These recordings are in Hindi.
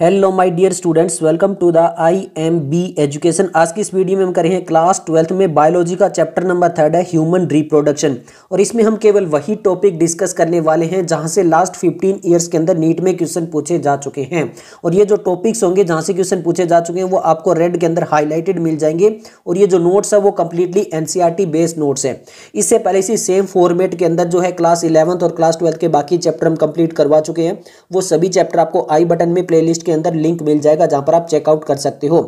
Hello my dear students welcome to the I M B education आज की इस वीडियो में हम करें हैं क्लास ट्वेल्थ में बायोलॉजी का चैप्टर नंबर थर्ड है ह्यूमन रिप्रोडक्शन और इसमें हम केवल वही टॉपिक डिस्कस करने वाले हैं जहां से लास्ट 15 इयर्स के अंदर नीट में क्वेश्चन पूछे जा चुके हैं और ये जो टॉपिक्स होंगे जहाँ से क्वेश्चन पूछे जा चुके हैं वो आपको रेड के अंदर हाईलाइटेड मिल जाएंगे और ये जो नोट्स है वो कम्प्लीटली एन बेस्ड नोट्स है इससे पहले इसी सेम फॉर्मेट के अंदर जो है क्लास इलेवंथ और क्लास ट्वेल्थ के बाकी चैप्टर हम कम्प्लीट करवा चुके हैं वो सभी चैप्टर आपको आई बटन में प्ले इसके अंदर लिंक मिल जाएगा जहां पर आप चेकआउट कर सकते हो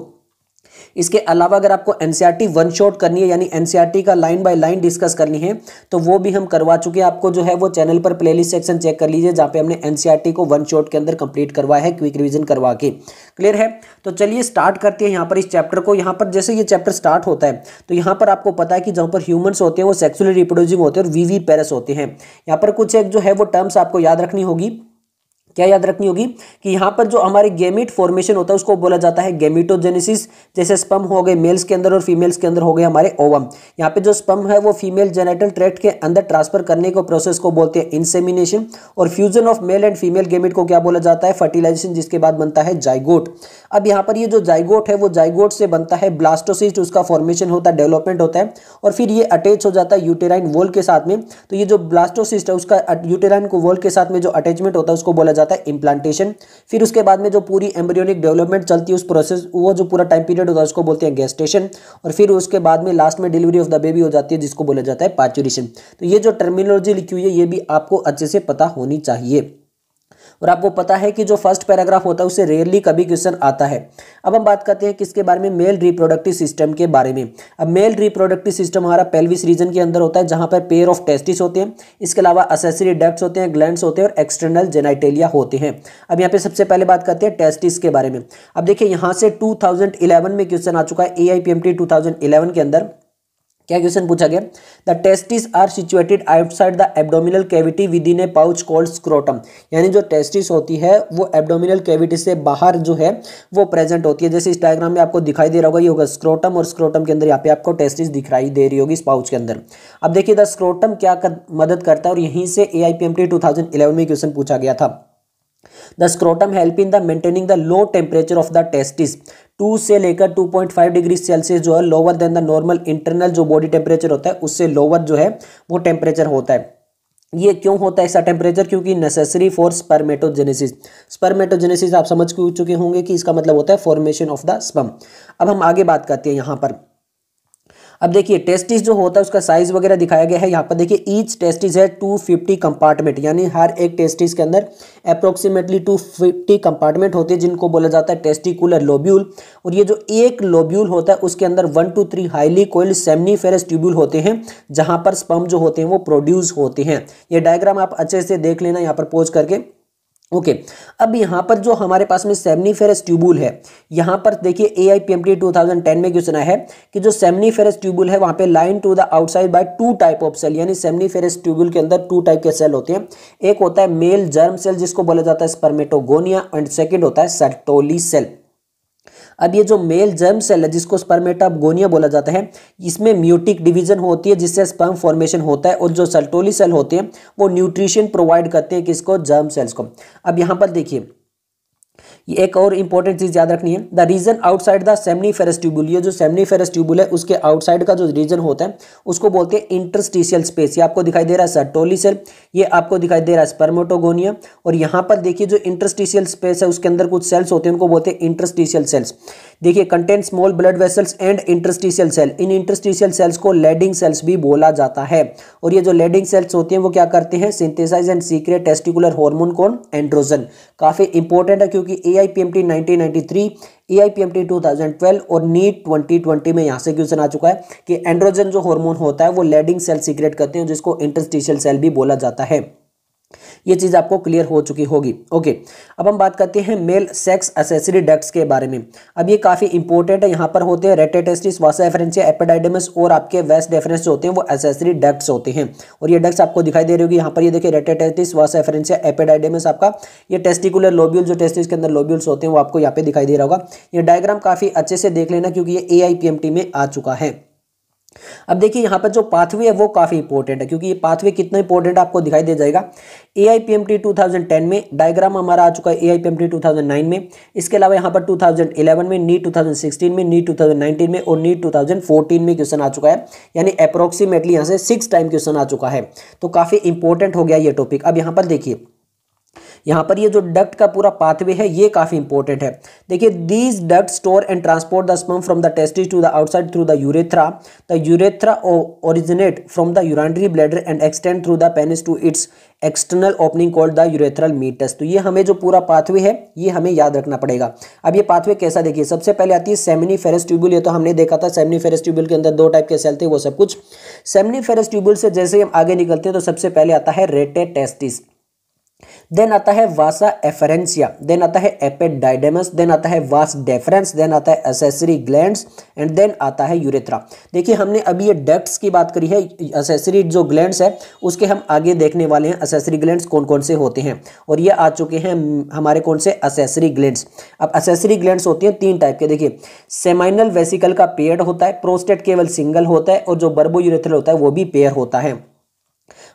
इसके अलावा अगर आपको एनसीईआरटी वन शॉट करनी है यानी एनसीईआरटी e का लाइन बाय लाइन डिस्कस करनी है तो वो भी हम करवा चुके हैं आपको जो है वो चैनल पर प्लेलिस्ट सेक्शन चेक कर लीजिए जहां पे हमने एनसीईआरटी e को वन शॉट के अंदर कंप्लीट करवाया है क्विक रिवीजन करवा के क्लियर है तो चलिए स्टार्ट करते हैं यहाँ पर इस चैप्टर को यहाँ पर जैसे ये चैप्टर स्टार्ट होता है तो यहाँ पर आपको पता है कि जहाँ पर ह्यूमन्स होते हैं वो सेक्सुअली रिप्रोड्यूसिंग होते हैं और वीवी पेरस होते हैं यहाँ पर कुछ एक जो है वो टर्म्स आपको याद रखनी होगी क्या याद रखनी होगी कि यहाँ पर जो हमारे गेमिट फॉर्मेशन होता है उसको बोला जाता है गेमिटोजेनेसिस जैसे स्पम हो गए मेल्स के अंदर और फीमेल्स के अंदर हो गए हमारे ओवम यहाँ पे जो स्पम है वो फीमेल जेनेटल ट्रैक्ट के अंदर ट्रांसफर करने को प्रोसेस को बोलते हैं इंसेमिनेशन और fusion of male and female gamete को क्या बोला जाता है फर्टिलाइजेशन जिसके बाद बनता है जाइगोट अब यहाँ पर ये जो जाइगोट है वो जाइगोट से बनता है ब्लास्टोसिस्ट उसका फॉर्मेशन होता है डेवलपमेंट होता है और फिर ये अटैच हो जाता है यूटेराइन वॉल के साथ में तो ये जो ब्लास्टोसिस्ट है उसका यूटेराइन को वॉल के साथ में जो अटैचमेंट होता है उसको बोला जाता है इम्प्लांटेशन फिर उसके बाद में जो पूरी एम्ब्रियोनिक डेवलपमेंट चलती है उस प्रोसेस वो जो पूरा टाइम पीरियड होता है उसको बोलते हैं गेस्टेशन और फिर उसके बाद में लास्ट में डिलीवरी ऑफ द बेबी हो जाती है जिसको बोला जाता है पार्चुरेशन तो ये जो टर्मिनोलॉजी लिखी हुई है ये भी आपको अच्छे से पता होनी चाहिए और आपको पता है कि जो फर्स्ट पैराग्राफ होता है उसे रेयरली कभी क्वेश्चन आता है अब हम बात करते हैं किसके बारे में मेल रिप्रोडक्टिव सिस्टम के बारे में अब मेल रिप्रोडक्टिव सिस्टम हमारा पेल्विस रीजन के अंदर होता है जहाँ पर पेयर ऑफ टेस्टिस होते हैं इसके अलावा असेसरी डक्ट्स होते हैं ग्लैंड होते हैं और एक्सटर्नल जेनाइटेलिया होते हैं अब यहाँ पे सबसे पहले बात करते हैं टेस्टिस के बारे में अब देखिए यहाँ से टू में क्वेश्चन आ चुका है ए आई के अंदर क्या क्वेश्चन पूछा गया the testis are situated outside the abdominal cavity within a pouch called scrotum यानी जो टेस्टिस होती है वो एबडोमिनल कैविटी से बाहर जो है वो प्रेजेंट होती है जैसे इस डायग्राम में आपको दिखाई दे रहा होगा ये होगा स्क्रोटम और स्क्रोटम के अंदर यहाँ पे आपको टेस्टिस दिखाई दे रही होगी इस पाउच के अंदर अब देखिए द स्क्रोटम क्या कर, मदद करता है और यहीं से ए आई पी में क्वेश्चन पूछा गया था the scrotum help in the maintaining the low temperature of the testis two से लेकर two point five degree Celsius जो है lower than the normal internal जो बॉडी टेम्परेचर होता है उससे लोअर जो है वो टेम्परेचर होता है ये क्यों होता है ऐसा टेम्परेचर क्योंकि नेसेसरी फॉर स्पर्मेटोजेनेसिस स्पर्मेटोजेनेसिस आप समझ चुके होंगे कि इसका मतलब होता है फॉर्मेशन ऑफ द स्पम अब हम आगे बात करते हैं यहाँ पर अब देखिए टेस्टिस जो होता है उसका साइज वगैरह दिखाया गया है यहाँ पर देखिए ईच टेस्टिस है 250 कंपार्टमेंट यानी हर एक टेस्टिस के अंदर अप्रोक्सीमेटली 250 कंपार्टमेंट होते हैं जिनको बोला जाता है टेस्टिकुलर लोब्यूल और ये जो एक लोब्यूल होता है उसके अंदर one two three highly coil seminiferous tubule होते हैं जहाँ पर स्पम जो होते हैं वो प्रोड्यूस होते हैं ये डायग्राम आप अच्छे से देख लेना यहाँ पर पोज करके ओके okay. अब यहाँ पर जो हमारे पास में सेमनी फेरस ट्यूबुल है यहाँ पर देखिए A I P M T two thousand ten में क्वेश्चन है कि जो सेमनी फेरस ट्यूबुल है वहाँ पे line to the outside by two type of cell यानी सेमनी फेरस ट्यूबुल के अंदर टू टाइप के सेल होते हैं एक होता है मेल जर्म सेल जिसको बोला जाता है स्पर्मेटोगोनिया एंड सेकेंड होता है सर्टोली सेल अब ये जो मेल जर्म सेल है जिसको स्पर्मेटा गोनिया बोला जाता है इसमें म्यूटिक डिवीजन होती है जिससे स्पर्म फॉर्मेशन होता है और जो सल्टोली सेल होते हैं वो न्यूट्रिशन प्रोवाइड करते हैं किसको जर्म सेल्स को अब यहाँ पर देखिए ये एक और इंपॉर्टेंट चीज़ याद रखनी है the region outside the seminiferous tubule ये जो सेमनी फेरस ट्यूबुल है उसके आउटसाइड का जो रीजन होता है उसको बोलते हैं इंटरस्टिशियल स्पेस ये आपको दिखाई दे रहा है सर्टोली सेल ये आपको दिखाई दे रहा है स्पर्मोटोगोनिया और यहाँ पर देखिए जो इंटरस्टिशियल स्पेस है उसके अंदर कुछ सेल्स होते हैं उनको बोलते हैं इंटरस्टिशियल सेल्स देखिए content small blood vessels and interstitial cell in interstitial cells को लेडिंग सेल्स भी बोला जाता है और ये जो लेडिंग सेल्स होती हैं वो क्या करते हैं synthesize and secrete testicular hormone कौन एंड्रोजन काफ़ी इंपॉर्टेंट है क्योंकि A I P M T nineteen और नीट ट्वेंटी में यहाँ से क्वेश्चन आ चुका है कि एंड्रोजन जो हार्मोन होता है वो लेडिंग सेल सीक्रेट करते हैं जिसको इंटरस्टिशियल सेल भी बोला जाता है ये चीज़ आपको क्लियर हो चुकी होगी ओके अब हम बात करते हैं मेल सेक्स एसेसरी डक्ट्स के बारे में अब ये काफ़ी इंपॉर्टेंट है यहाँ पर होते हैं रेटेटेस्टिस वासा एफरेंसिया एपेडाइडमस और आपके वेस्ट डेफरेंस होते हैं वो एसेसरी डक्ट्स होते हैं और ये डक्ट्स आपको दिखाई दे रही होगी यहाँ पर ये देखिए रेटेटेस्टिस वासा एफरेंस एपेडाइडमस आपका ये टेस्टिकुलर लोब्यूल जो टेस्टिस के अंदर लोब्यूल्स होते हैं वो आपको यहाँ पे दिखाई दे रहा होगा ये डायग्राम काफ़ी अच्छे से देख लेना क्योंकि ये ए में आ चुका है अब देखिए यहाँ पर जो पाथवे है वो काफ़ी इंपॉर्टेंट है क्योंकि ये पाथवे कितना इंपॉर्टेंट आपको दिखाई दे जाएगा A I P M T two thousand ten में डायग्राम हमारा आ चुका है A I P M T two thousand nine में इसके अलावा यहाँ पर टू थाउजेंड इलेवन में नीट टू थाउजेंड सिक्सटीन में नीट टू थाउजेंड नाइनटीन में और नीट टू थाउजेंड फोर्टीन में क्वेश्चन आ चुका है यानी अप्रोक्सीमेटली यहाँ से सिक्स टाइम क्वेश्चन आ चुका है तो काफ़ी इंपॉर्टेंट हो गया ये टॉपिक अब यहाँ पर देखिए यहाँ पर ये जो डक्ट का पूरा पाथवे है ये काफ़ी इंपॉर्टेंट है देखिए these duct store and transport the sperm from the testis to the outside through the urethra the urethra originate from the urinary bladder and extend through the penis to its external opening called the urethral meatus तो ये हमें जो पूरा पाथवे है ये हमें याद रखना पड़ेगा अब ये पाथवे कैसा देखिए सबसे पहले आती है सेमनी फेरस ट्यूबुल ये तो हमने देखा था सेमनी फेरस ट्यूबुल के अंदर दो टाइप के सेल थे वो सब कुछ सेमनी फेरस ट्यूबुल से जैसे हम आगे निकलते हैं तो सबसे पहले आता है रेटे टेस्टिस देन आता है वासा एफरेंसिया देन आता है एपेडाइडेमस देन आता है वास डेफरेंस देन आता है असेसरी ग्लैंड एंड देन आता है यूरेथ्रा देखिए हमने अभी ये डेप्ट की बात करी है असेसरी जो ग्लैंड है उसके हम आगे देखने वाले हैं असेसरी ग्लैंड कौन कौन से होते हैं और ये आ चुके हैं हमारे कौन से असेसरी ग्लैंड अब असेसरी ग्लैंड होती हैं तीन टाइप के देखिए सेमाइनल वेसिकल का पेयर होता है प्रोस्टेट केवल सिंगल होता है और जो बर्बो यूरेथ्रल होता है वो भी पेयर होता है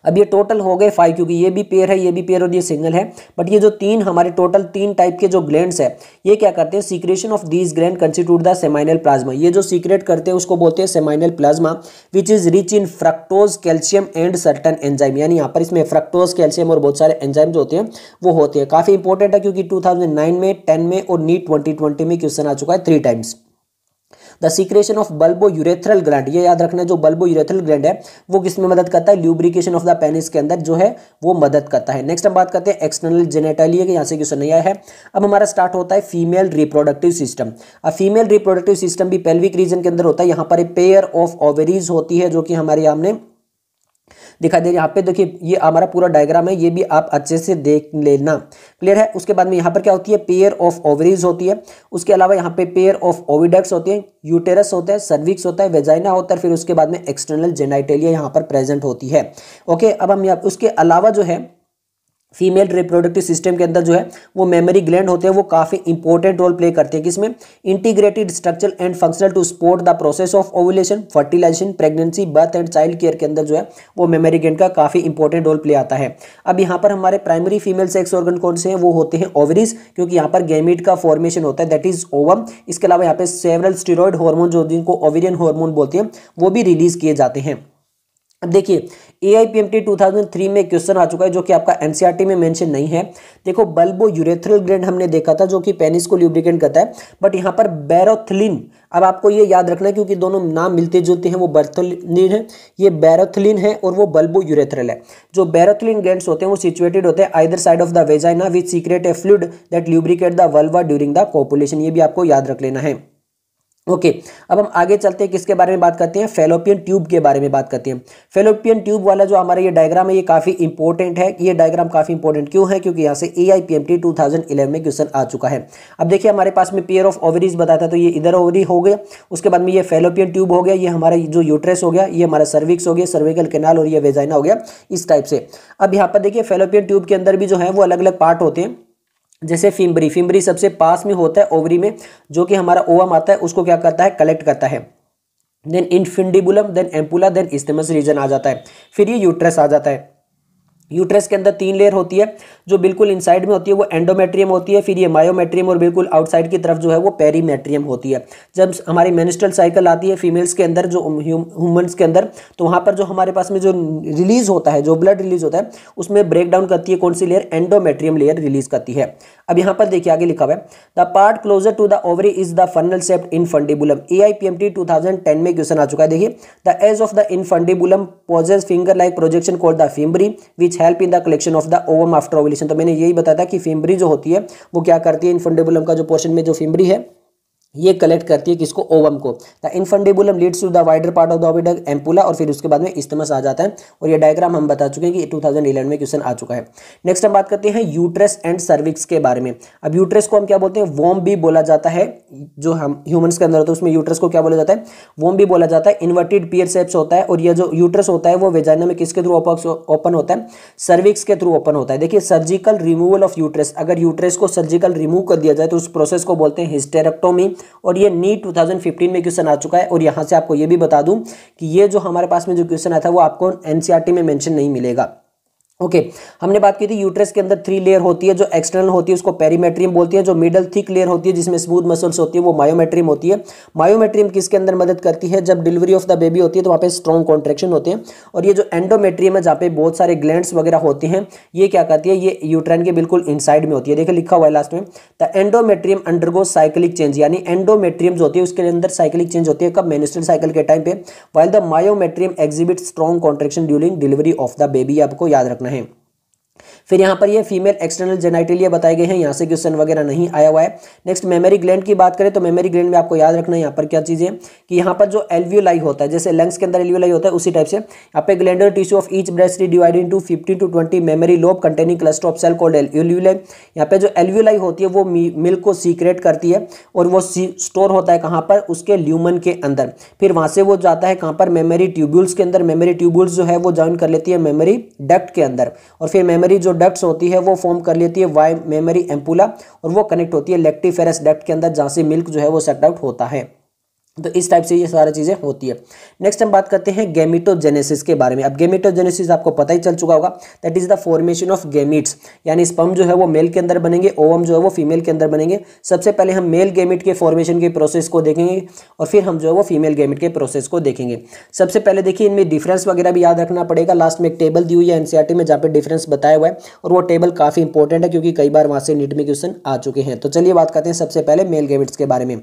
अब ये टोटल हो गए फाइव क्योंकि ये भी पेयर है ये भी पेयर और ये सिंगल है बट ये जो तीन हमारे टोटल तीन टाइप के जो ग्लैंड है ये क्या करते हैं secretion of these gland constitute the seminal plasma ये जो सीक्रेट करते हैं उसको बोलते हैं seminal plasma which is rich in fructose calcium and certain enzyme यानी यहाँ पर इसमें फ्रक्टोज कैल्शियम और बहुत सारे एंजाइम जो होते हैं वो होते हैं काफ़ी इंपॉर्टेंट है क्योंकि टू में टेन में और नीट ट्वेंटी में क्वेश्चन आ चुका है three times the secretion of bulbourethral gland ये याद रखना जो बल्बो यूरेथ्रल ग्रांड है वो किस में मदद करता है ल्यूब्रिकेशन ऑफ द पेनिस के अंदर जो है वो मदद करता है नेक्स्ट हम बात करते हैं एक्सटर्नल जेनेटालिया यहाँ से क्वेश्चन नहीं आया है अब हमारा स्टार्ट होता है फीमेल रिप्रोडक्टिव सिस्टम अब फीमेल रिप्रोडक्टिव सिस्टम भी पेल्विक रीजन के अंदर होता है यहाँ पर पेयर ऑफ ओवरीज होती है जो कि हमारे हमने दिखाई दे रही है यहाँ पे देखिए ये हमारा पूरा डायग्राम है ये भी आप अच्छे से देख लेना क्लियर है उसके बाद में यहाँ पर क्या होती है पेयर ऑफ ओवरीज होती है उसके अलावा यहाँ पे पेयर ऑफ ओविडक्स होते हैं यूटेरस होता है सर्विक्स होता है वेजाइना होता है फिर उसके बाद में एक्सटर्नल जेनाइटेलिया यहाँ पर प्रेजेंट होती है ओके अब हम उसके अलावा जो है फीमेल रिप्रोडक्टिव सिस्टम के अंदर जो है वो मेमोरी ग्लैंड होते हैं वो काफ़ी इंपॉर्टेंट रोल प्ले करते हैं किसमें integrated structure and functional to support the process of ovulation fertilisation pregnancy birth and child care के अंदर जो है वो मेमोरी ग्लैंड का काफ़ी इंपॉर्टेंट रोल प्ले आता है अब यहाँ पर हमारे प्राइमरी फीमेल सेक्स ऑर्गन कौन से हैं वो होते हैं ओवरीज क्योंकि यहाँ पर गेमिट का फॉर्मेशन होता है दैट इज ओवम इसके अलावा यहाँ पे सेवरल स्टीरोड हॉर्मोन जो जिनको ओवेरियन हॉर्मोन बोलते हैं वो भी रिलीज किए जाते हैं अब देखिए A I P M T two thousand three में क्वेश्चन आ चुका है जो कि आपका एनसीईआरटी में मेंशन नहीं है देखो बल्बो यूरेथ्रल ग्रेड हमने देखा था जो कि पेनिस को ल्यूब्रिकेंट करता है बट यहाँ पर बैरोथलिन अब आपको ये याद रखना है क्योंकि दोनों नाम मिलते जुलते हैं वो बर्थलिन है ये बैरोथलिन है और वो बल्बो यूरेथ्रल है जो बैरोथलिन ग्रेंड्स होते हैं वो सिचुएटेड होते हैं either side of the vagina which secrete a fluid that lubricate the vulva during the copulation ये भी आपको याद रख लेना है ओके okay, अब हम आगे चलते हैं किसके बारे में बात करते हैं फेलोपियन ट्यूब के बारे में बात करते हैं फेलोपियन ट्यूब वाला जो हमारा ये डायग्राम है ये काफ़ी इंपॉर्टेंट है ये डायग्राम काफ़ी इंपॉर्टेंट क्यों है क्योंकि यहाँ से A I P M T two में क्वेश्चन आ चुका है अब देखिए हमारे पास में पेयर ऑफ ओवरीज बताया था तो ये इधर ओवरी हो गया उसके बाद में ये फेलोपियन ट्यूब हो गया ये हमारा जो यूट्रेस हो गया ये हमारा सर्विक्स हो गया सर्विकल केनाल और ये वेजाइना हो गया इस टाइप से अब यहाँ पर देखिए फेलोपियन ट्यूब के अंदर भी जो है वो अलग अलग पार्ट होते हैं जैसे फिम्बरी फिम्बरी सबसे पास में होता है ओवरी में जो कि हमारा ओवम आता है उसको क्या करता है कलेक्ट करता है then infundibulum then ampulla then isthmus region आ जाता है फिर ये यूट्रस आ जाता है यूट्रस के अंदर तीन लेयर होती है जो बिल्कुल इनसाइड में होती है वो एंडोमेट्रियम होती है फिर ये मायोमेट्रियम और बिल्कुल आउटसाइड की तरफ जो है वो पेरीमेट्रियम होती है जब हमारी मेनिस्ट्रल साइकिल आती है फीमेल्स के अंदर जो ह्यूमन्स um, के अंदर तो वहाँ पर जो हमारे पास में जो रिलीज होता है जो ब्लड रिलीज होता है उसमें ब्रेक डाउन करती है कौन सी लेयर एंडोमेट्रियम लेयर रिलीज करती है अब यहाँ पर देखिए आगे लिखा हुआ है the part closer to the ovary is the funnel shaped infundibulum A I P M T two thousand ten में क्वेश्चन आ चुका है देखिए the edge of the infundibulum possess finger like projection call the fimbriae which help in the collection of the ovum after ovulation तो मैंने यही बताया था कि फिम्बरी जो होती है वो क्या करती है इनफंडेबुलम का जो पोर्शन में जो फिम्बरी है ये कलेक्ट करती है किसको ओवम को the infundibulum leads to the wider part of the ऑबिडक एम्पुला और फिर उसके बाद में इस्तेमस आ जाता है और ये डायग्राम हम बता चुके हैं कि 2011 में क्वेश्चन आ चुका है नेक्स्ट हम बात करते हैं यूट्रेस एंड सर्विक्स के बारे में अब यूट्रेस को हम क्या बोलते हैं वोम भी बोला जाता है जो हम ह्यूमन्स के अंदर होता है उसमें यूट्रस को क्या बोला जाता है वोम भी बोला जाता है इन्वर्टेड पियर सेप्स होता है और यह जो यूट्रस होता है वो वेजाइना में किसके थ्रू ओपन होता है सर्विक्स के थ्रू ओपन होता है देखिए सर्जिकल रिमूवल ऑफ यूट्रेस अगर यूट्रेस को सर्जिकल रिमूव कर दिया जाए तो उस प्रोसेस को बोलते हैं हिस्टेरेक्टोमी और ये नीट 2015 में क्वेश्चन आ चुका है और यहाँ से आपको ये भी बता दूँ कि ये जो हमारे पास में जो क्वेश्चन आता है वो आपको एन में मैंशन नहीं मिलेगा ओके okay, हमने बात की थी यूट्रस के अंदर थ्री लेयर होती है जो एक्सटर्नल होती है उसको पेरीमेट्रियम बोलती है जो मिडल थिक लेयर होती है जिसमें स्मूथ मसल्स होती है वो मायोमेट्रियम होती है मायोमेट्रियम किसके अंदर मदद करती है जब डिलीवरी ऑफ द बेबी होती है तो वहाँ पे स्ट्रॉन्ग कॉन्ट्रेक्शन होते हैं और ये जो एंडोमेट्रियम है जहाँ पे बहुत सारे ग्लैंड वगैरह होते हैं ये क्या करती है ये यूट्रेन के बिल्कुल इनसाइड में होती है देखिए लिखा हुआ है लास्ट में the endometrium undergo cyclic change यानी एंडोमेट्रियम जो होती है उसके अंदर साइकिलिक चेंज होती है कब मेनिस्ट्रल साइकिल के टाइम पे while the myometrium exhibit strong contraction during delivery of the baby आपको याद रखना नहीं फिर यहाँ पर ये फीमेल एक्सटर्नल जेनाइटेलिया बताए गए हैं यहाँ से क्वेश्चन वगैरह नहीं आया हुआ है नेक्स्ट मेमोरी ग्लैंड की बात करें तो मेमोरी ग्लैंड में आपको याद रखना है यहाँ पर क्या चीज़ें कि यहाँ पर जो एलव्यूलाई होता है जैसे लंग्स के अंदर एलव्यूलाई होता है उसी टाइप से यहाँ पे glandular tissue of each breast divide into fifty to twenty mammary lobe containing cluster of cell called alveoli यहाँ पर जो एलव्यूलाई होती है वो मिल्क को सीक्रेट करती है और वो स्टोर होता है कहाँ पर उसके ल्यूमन के अंदर फिर वहाँ से वो जाता है कहाँ पर मेमोरी ट्यूब्यूल्स के अंदर मेमोरी ट्यूब्यूल्स जो है वो ज्वाइन कर लेती है मेमोरी डक्ट के अंदर और फिर मेमोरी जो डक्ट्स होती है वो फॉर्म कर लेती है वाई मेमरी एम्पुला और वो कनेक्ट होती है लेक्टिफेरस डक्ट के अंदर जहाँ से मिल्क जो है वो सेट आउट होता है तो इस टाइप से ये सारी चीज़ें होती है नेक्स्ट हम बात करते हैं गेमिटोजेनेसिस के बारे में अब गेमिटोजेनेसिस आपको पता ही चल चुका होगा that is the formation of gametes यानी स्पम जो है वो मेल के अंदर बनेंगे ओवम जो है वो फीमेल के अंदर बनेंगे सबसे पहले हम मेल गेमिट के फॉर्मेशन के प्रोसेस को देखेंगे और फिर हम जो है वो फीमेल गेमिट के प्रोसेस को देखेंगे सबसे पहले देखिए इनमें डिफरेंस वगैरह भी याद रखना पड़ेगा लास्ट में एक टेबल दी हुई है एनसीईआरटी e में जहाँ पर डिफरेंस बताया हुआ है और वो टेबल काफ़ी इंपॉर्टेंट है क्योंकि कई बार वहाँ से नीट में क्वेश्चन आ चुके हैं तो चलिए बात करते हैं सबसे पहले मेल गेमिट्स के बारे में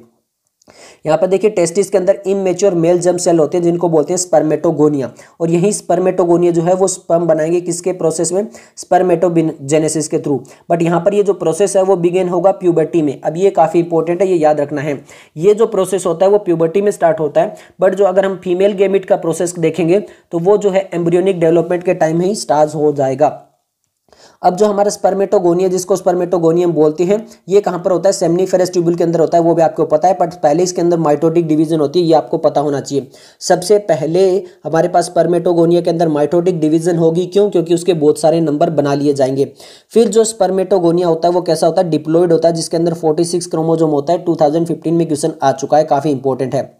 यहाँ पर देखिए टेस्टिस के अंदर इमेच्योर मेल जम सेल होते हैं जिनको बोलते हैं स्पर्मेटोगोनिया और यही स्पर्मेटोगोनिया जो है वो स्पर्म बनाएंगे किसके प्रोसेस में स्पर्मेटोजेनेसिस के थ्रू बट यहाँ पर ये जो प्रोसेस है वो बिगेन होगा प्यूबर्टी में अब ये काफ़ी इंपॉर्टेंट है ये याद रखना है ये जो प्रोसेस होता है वो प्यूबर्टी में स्टार्ट होता है बट जो अगर हम फीमेल गेमिट का प्रोसेस देखेंगे तो वो जो है एम्ब्रियोनिक डेवलपमेंट के टाइम ही स्टार्ट हो जाएगा अब जो हमारा स्पर्मेटोगोनिया जिसको स्पर्मेटोगोनियम बोलते हैं ये कहाँ पर होता है सेमनीफेरस ट्यूबुल के अंदर होता है वो भी आपको पता है बट पहले इसके अंदर माइटोटिक डिवीजन होती है ये आपको पता होना चाहिए सबसे पहले हमारे पास स्पर्मेटोगोनिया के अंदर माइटोटिक डिवीजन होगी क्यों क्योंकि उसके बहुत सारे नंबर बना लिए जाएंगे फिर जो स्पर्मेटोगोनिया होता है वो कैसा होता है डिप्लोइड होता है जिसके अंदर फोर्टी सिक्स क्रोमोजोम होता है टू में क्वेश्चन आ चुका है काफ़ी इंपॉर्टेंट है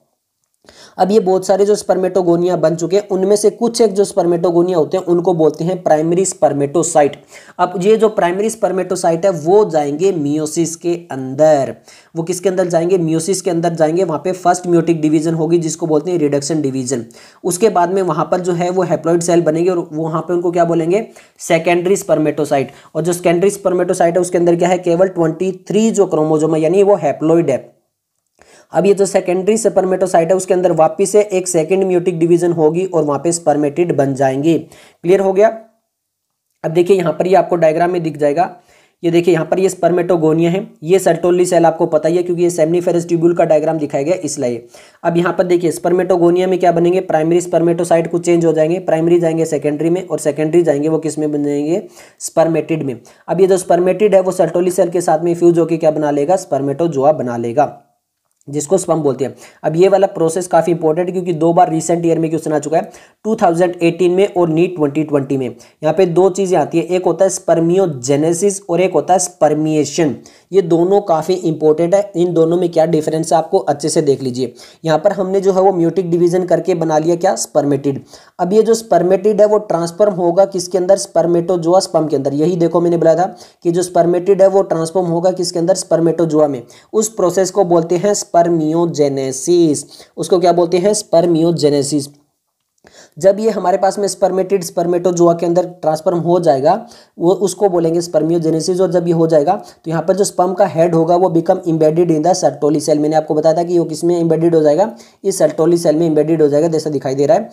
अब ये बहुत सारे जो स्पर्मेटोगोनिया बन चुके हैं उनमें से कुछ एक जो स्पर्मेटोगोनिया होते हैं उनको बोलते हैं प्राइमरी स्पर्मेटोसाइट अब ये जो प्राइमरी स्पर्मेटोसाइट है वो जाएंगे मियोसिस के अंदर वो किसके अंदर जाएंगे म्यूसिस के अंदर जाएंगे वहाँ पे फर्स्ट म्योटिक डिवीजन होगी जिसको बोलते हैं रिडक्शन डिवीजन उसके बाद में वहाँ पर जो है वो हैप्लॉइड सेल बनेंगे और वहाँ पे उनको क्या बोलेंगे सेकेंडरी स्पर्मेटोसाइट और जो सेकेंडरी स्पर्मेटोसाइट है उसके अंदर क्या है केवल ट्वेंटी जो क्रोमोजोम है यानी वो हैप्लॉइड है अब ये जो सेकेंडरी सेपरमेटोसाइट है उसके अंदर वापिस से एक सेकेंड म्यूटिक डिवीजन होगी और वहां पे स्पर्मेटिड बन जाएंगी क्लियर हो गया अब देखिए यहाँ पर ये आपको डायग्राम में दिख जाएगा ये देखिए यहाँ पर ये स्पर्मेटोगोनिया है ये सर्टोली सेल आपको पता ही है क्योंकि ये सेमनीफेरस ट्यूब्यूल का डायग्राम दिखाया गया इसलिए अब यहाँ पर देखिए स्पर्मेटोगोनिया में क्या बनेंगे प्राइमरी स्पर्मेटोसाइट कुछ चेंज हो जाएंगे प्राइमरी जाएंगे सेकेंडरी में और सेकेंडरी जाएंगे वो किस में बन जाएंगे स्पर्मेटेड में अब ये जो स्पर्मेटेड है वो सर्टोली सेल के साथ में फ्यूज होकर क्या बना लेगा स्पर्मेटोजोआ बना लेगा जिसको स्पम बोलते हैं अब ये वाला प्रोसेस काफ़ी इंपॉर्टेंट है क्योंकि दो बार रिसेंट ईयर में क्वेश्चन आ चुका है 2018 में और नीट 2020 में यहाँ पे दो चीज़ें आती है एक होता है स्पर्मियोजेनेसिस और एक होता है स्पर्मिएशन ये दोनों काफ़ी इंपॉर्टेंट है इन दोनों में क्या डिफरेंस है आपको अच्छे से देख लीजिए यहाँ पर हमने जो है वो म्यूटिक डिवीजन करके बना लिया क्या स्पर्मेटिड अब ये जो स्पर्मेटिड है वो ट्रांसफॉर्म होगा किसके अंदर स्पर्मेटोजुआ स्पम के अंदर यही देखो मैंने बोला था कि जो स्पर्मेटिड है वो ट्रांसफॉर्म होगा किसके अंदर स्पर्मेटोजुआ में उस प्रोसेस को बोलते हैं स्पर्मियोजेनेसिस उसको क्या बोलते हैं स्पर्मियोजेनेसिस जब ये हमारे पास में स्पर्मेटेड स्पर्मेटोजुआ के अंदर ट्रांसफर्म हो जाएगा वो उसको बोलेंगे स्पर्मियोजेनेसिस और जब ये हो जाएगा तो यहाँ पर जो स्पर्म का हेड होगा वो become embedded in the Sertoli cell मैंने आपको बताया था कि वो किस में इम्बेडेड हो जाएगा इस सर्टोली सेल में इम्बेडेड हो जाएगा जैसा दिखाई दे रहा है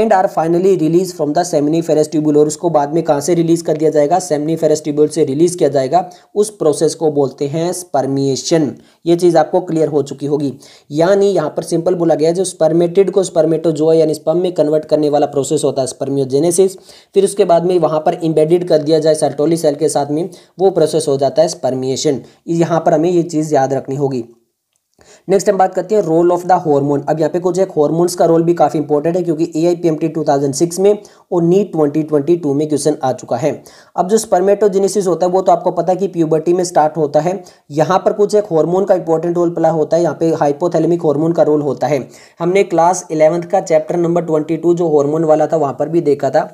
and are finally release from the सेमनी फेरेस्टिब्यूल और उसको बाद में कहाँ से रिलीज कर दिया जाएगा सेमनी फेरेस्टिब्यूल से रिलीज किया जाएगा उस प्रोसेस को बोलते हैं स्पर्मिएशन ये चीज़ आपको क्लियर हो चुकी होगी यानी यहाँ पर सिंपल बोला गया जो स्पर्मेटेड को स्पर्मेटोजोआ यानी स्पर्म में कन्वर्ट कर करने वाला प्रोसेस होता है स्पर्मियोजेनेसिस फिर उसके बाद में वहाँ पर इम्बेडिड कर दिया जाए सर्टोली सेल के साथ में वो प्रोसेस हो जाता है स्पर्मिएशन यहाँ पर हमें ये चीज़ याद रखनी होगी नेक्स्ट हम बात करते हैं रोल ऑफ द हार्मोन अब यहाँ पे कुछ एक हार्मोन्स का रोल भी काफी इंपॉर्टेंट है क्योंकि A I P M T two thousand six में और नीट ट्वेंटी ट्वेंटी टू में क्वेश्चन आ चुका है अब जो स्पर्मेटोजेनेसिस होता है वो तो आपको पता है कि प्यूबर्टी में स्टार्ट होता है यहाँ पर कुछ एक हार्मोन का इंपॉर्टेंट रोल प्ला होता है यहाँ पे हाइपोथैलेमिक हार्मोन का रोल होता है हमने क्लास इलेवंथ का चैप्टर नंबर ट्वेंटी जो हार्मोन वाला था वहाँ पर भी देखा था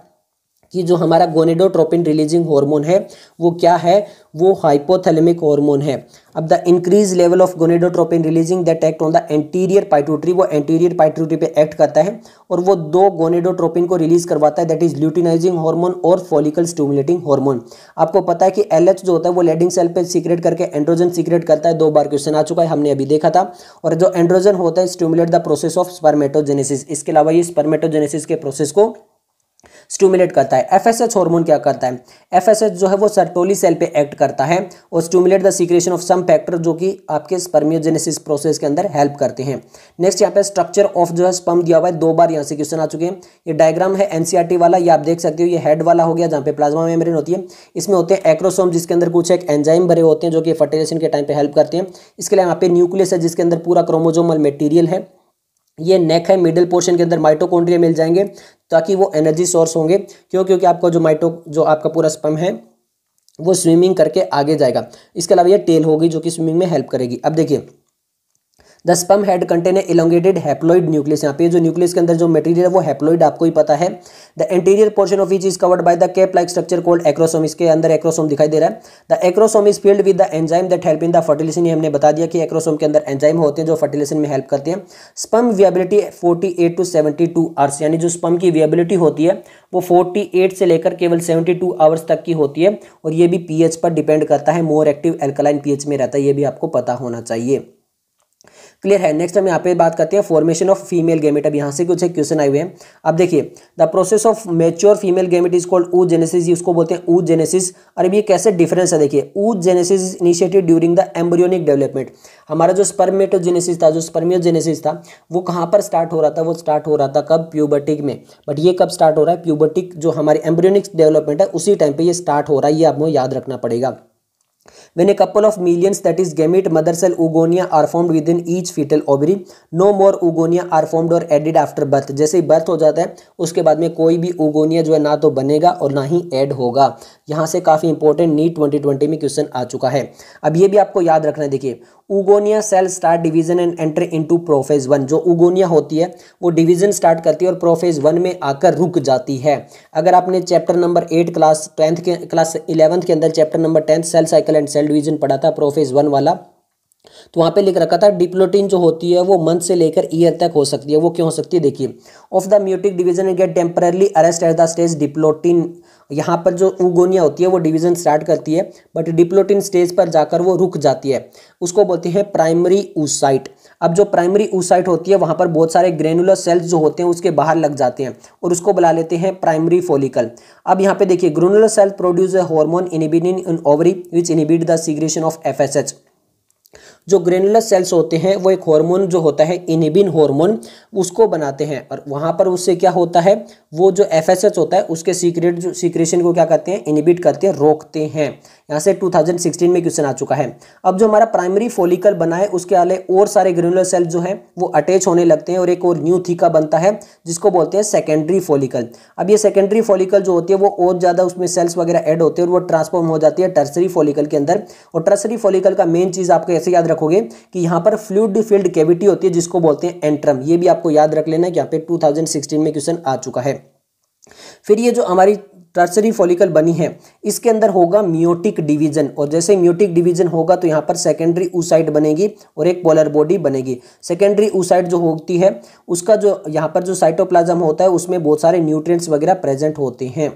कि जो हमारा गोनेडोट्रोपिन रिलीजिंग हार्मोन है वो क्या है वो हाइपोथैलेमिक हार्मोन है अब the increase level of gonadotropin releasing that act on the anterior pituitary वो एंटीरियर पाइटोट्री पे एक्ट करता है और वो दो गोनेडोट्रोपिन को रिलीज करवाता है दैट इज ल्यूटिनाइजिंग हार्मोन और फॉलिकल स्टिमुलेटिंग हार्मोन आपको पता है कि एल जो होता है वो लेडिंग सेल पे सीक्रेट करके एंड्रोजन सीक्रेट करता है दो बार क्वेश्चन आ चुका है हमने अभी देखा था और जो एंड्रोजन होता है stimulate the process of spermatogenesis इसके अलावा ये स्पर्मेटोजेनेसिस के प्रोसेस को स्टूमुलेट करता है एफ हार्मोन क्या करता है एफ जो है वो सर्टोली सेल पे एक्ट करता है और stimulate the secretion of some factor जो कि आपके स्पर्मियोजेनेसिस प्रोसेस के अंदर हेल्प करते हैं नेक्स्ट यहाँ पे स्ट्रक्चर ऑफ जो है स्पम दिया हुआ है दो बार यहाँ से क्वेश्चन आ चुके हैं ये डायग्राम है एनसीआरटी e वाला ये आप देख सकते हो ये हेड वाला हो गया जहाँ पे प्लाज्मा मेम्ब्रेन होती है इसमें होते हैं एक्रोसोम जिसके अंदर कुछ एक एंजाइम भरे होते हैं जो कि फर्टिलेशन के टाइम पर हेल्प करते हैं इसके लिए यहाँ पे न्यूक्लियस है जिसके अंदर पूरा क्रोमोजोमल मेटीरियल है ये नेक है मिडिल पोर्शन के अंदर माइटोकॉन्ड्रिया मिल जाएंगे ताकि वो एनर्जी सोर्स होंगे क्यों क्योंकि आपका जो माइटो जो आपका पूरा स्पम है वो स्विमिंग करके आगे जाएगा इसके अलावा ये टेल होगी जो कि स्विमिंग में हेल्प करेगी अब देखिए the sperm head contain a elongated haploid nucleus यहाँ पे जो न्यूक्लियस के अंदर जो मटेरियल है वो हैप्लॉइड आपको ही पता है the interior portion of which is covered by the cap like structure called acrosome इसके अंदर एक्रोसोम दिखाई दे रहा है the acrosome is filled with the enzyme that help in the fertilisation हमने बता दिया कि एक्रोसोम के अंदर एंजाइम होते हैं जो फर्टिलेशन में हेल्प करते हैं sperm viability forty eight to seventy two hours यानी जो स्पम की वियाबिलिटी होती है वो फोर्टी एट से लेकर केवल सेवेंटी टू आवर्स तक की होती है और ये भी पी एच पर डिपेंड करता है more active alkaline P H में रहता है ये भी आपको पता होना चाहिए क्लियर है नेक्स्ट हम यहाँ पे बात करते हैं फॉर्मेशन ऑफ फीमेल गेमेट अब यहाँ से कुछ एक क्वेश्चन आए हुए हैं अब देखिए the process of mature female gamete is called oogenesis उसको बोलते हैं ऊ जेनेसिस और अब ये कैसे डिफरेंस है देखिए oogenesis initiated during the embryonic development हमारा जो स्पर्मेटोजेनेसिस था जो स्पर्मियोजेनेसिस था वो कहाँ पर स्टार्ट हो रहा था वो स्टार्ट हो रहा था कब प्यूबर्टिक में बट ये कब स्टार्ट हो रहा है प्यूबर्टिक जो हमारे एम्ब्रियोनिक डेवलपमेंट है उसी टाइम पर ये स्टार्ट हो रहा है ये आपको याद रखना पड़ेगा When a couple of millions, that is gamete, mother cell oogonia are formed within each fetal ovary, no more oogonia are formed or added after birth. जैसे ही बर्थ हो जाता है उसके बाद में कोई भी oogonia जो है ना तो बनेगा और ना ही add होगा यहाँ से काफ़ी important नीट 2020 में question आ चुका है अब ये भी आपको याद रखना है देखिए oogonia cell start division and enter into prophase one जो उगोनिया होती है वो डिवीजन स्टार्ट करती है और प्रोफेज वन में आकर रुक जाती है अगर आपने chapter number eight class tenth के क्लास इलेवंथ के अंदर chapter number tenth cell cycle cycle and cell division पढ़ा था प्रोफेज वन वाला तो वहां पे लिख रखा था डिप्लोटीन जो होती है वो मंथ से लेकर ईयर तक हो सकती है वो क्यों हो सकती है देखिए of the meiotic division get temporarily arrest at the stage diplotene यहाँ पर जो उगोनिया होती है वो डिवीजन स्टार्ट करती है बट डिप्लोटिन स्टेज पर जाकर वो रुक जाती है उसको बोलते हैं प्राइमरी ऊसाइट अब जो प्राइमरी ऊसाइट होती है वहाँ पर बहुत सारे ग्रेनुलर सेल्स जो होते हैं उसके बाहर लग जाते हैं और उसको बुला लेते हैं प्राइमरी फोलिकल अब यहाँ पे देखिए granular cell produce a hormone inhibin in ovary which inhibit the secretion of F जो ग्रेनुलस सेल्स होते हैं वो एक हार्मोन जो होता है इनिबिन हार्मोन उसको बनाते हैं और वहाँ पर उससे क्या होता है वो जो एफ होता है उसके सीक्रेट जो सीक्रेशन को क्या करते हैं इनिबिट करते हैं रोकते हैं यहाँ से 2016 में क्वेश्चन आ चुका है अब जो हमारा प्राइमरी फोलिकल बना है उसके आले और सारे ग्रेनुलर सेल्स जो है वो अटैच होने लगते हैं और एक और न्यू थीका बनता है जिसको बोलते हैं सेकेंडरी फोलिकल अब ये सेकेंडरी फोलिकल जो होती है वो और ज़्यादा उसमें सेल्स वगैरह एड होते हैं और वो ट्रांसफॉर्म हो जाती है टर्सरी फोलिकल के अंदर और टर्सरी फोलिकल का मेन चीज़ आपको ऐसे याद रखोगे कि यहाँ पर फ्लूड फील्ड कैविटी होती है जिसको बोलते हैं एंट्रम ये भी आपको याद रख लेना है कि यहाँ पे 2016 में क्वेश्चन आ चुका है फिर ये जो हमारी टर्सरी फॉलिकल बनी है इसके अंदर होगा म्यूटिक डिवीजन और जैसे म्यूटिक डिवीजन होगा तो यहाँ पर सेकेंडरी ऊसाइड बनेगी और एक पोलर बॉडी बनेगी सेकेंडरी ऊसाइड जो होती है उसका जो यहाँ पर जो साइटोप्लाज्म होता है उसमें बहुत सारे न्यूट्रिएंट्स वगैरह प्रेजेंट होते हैं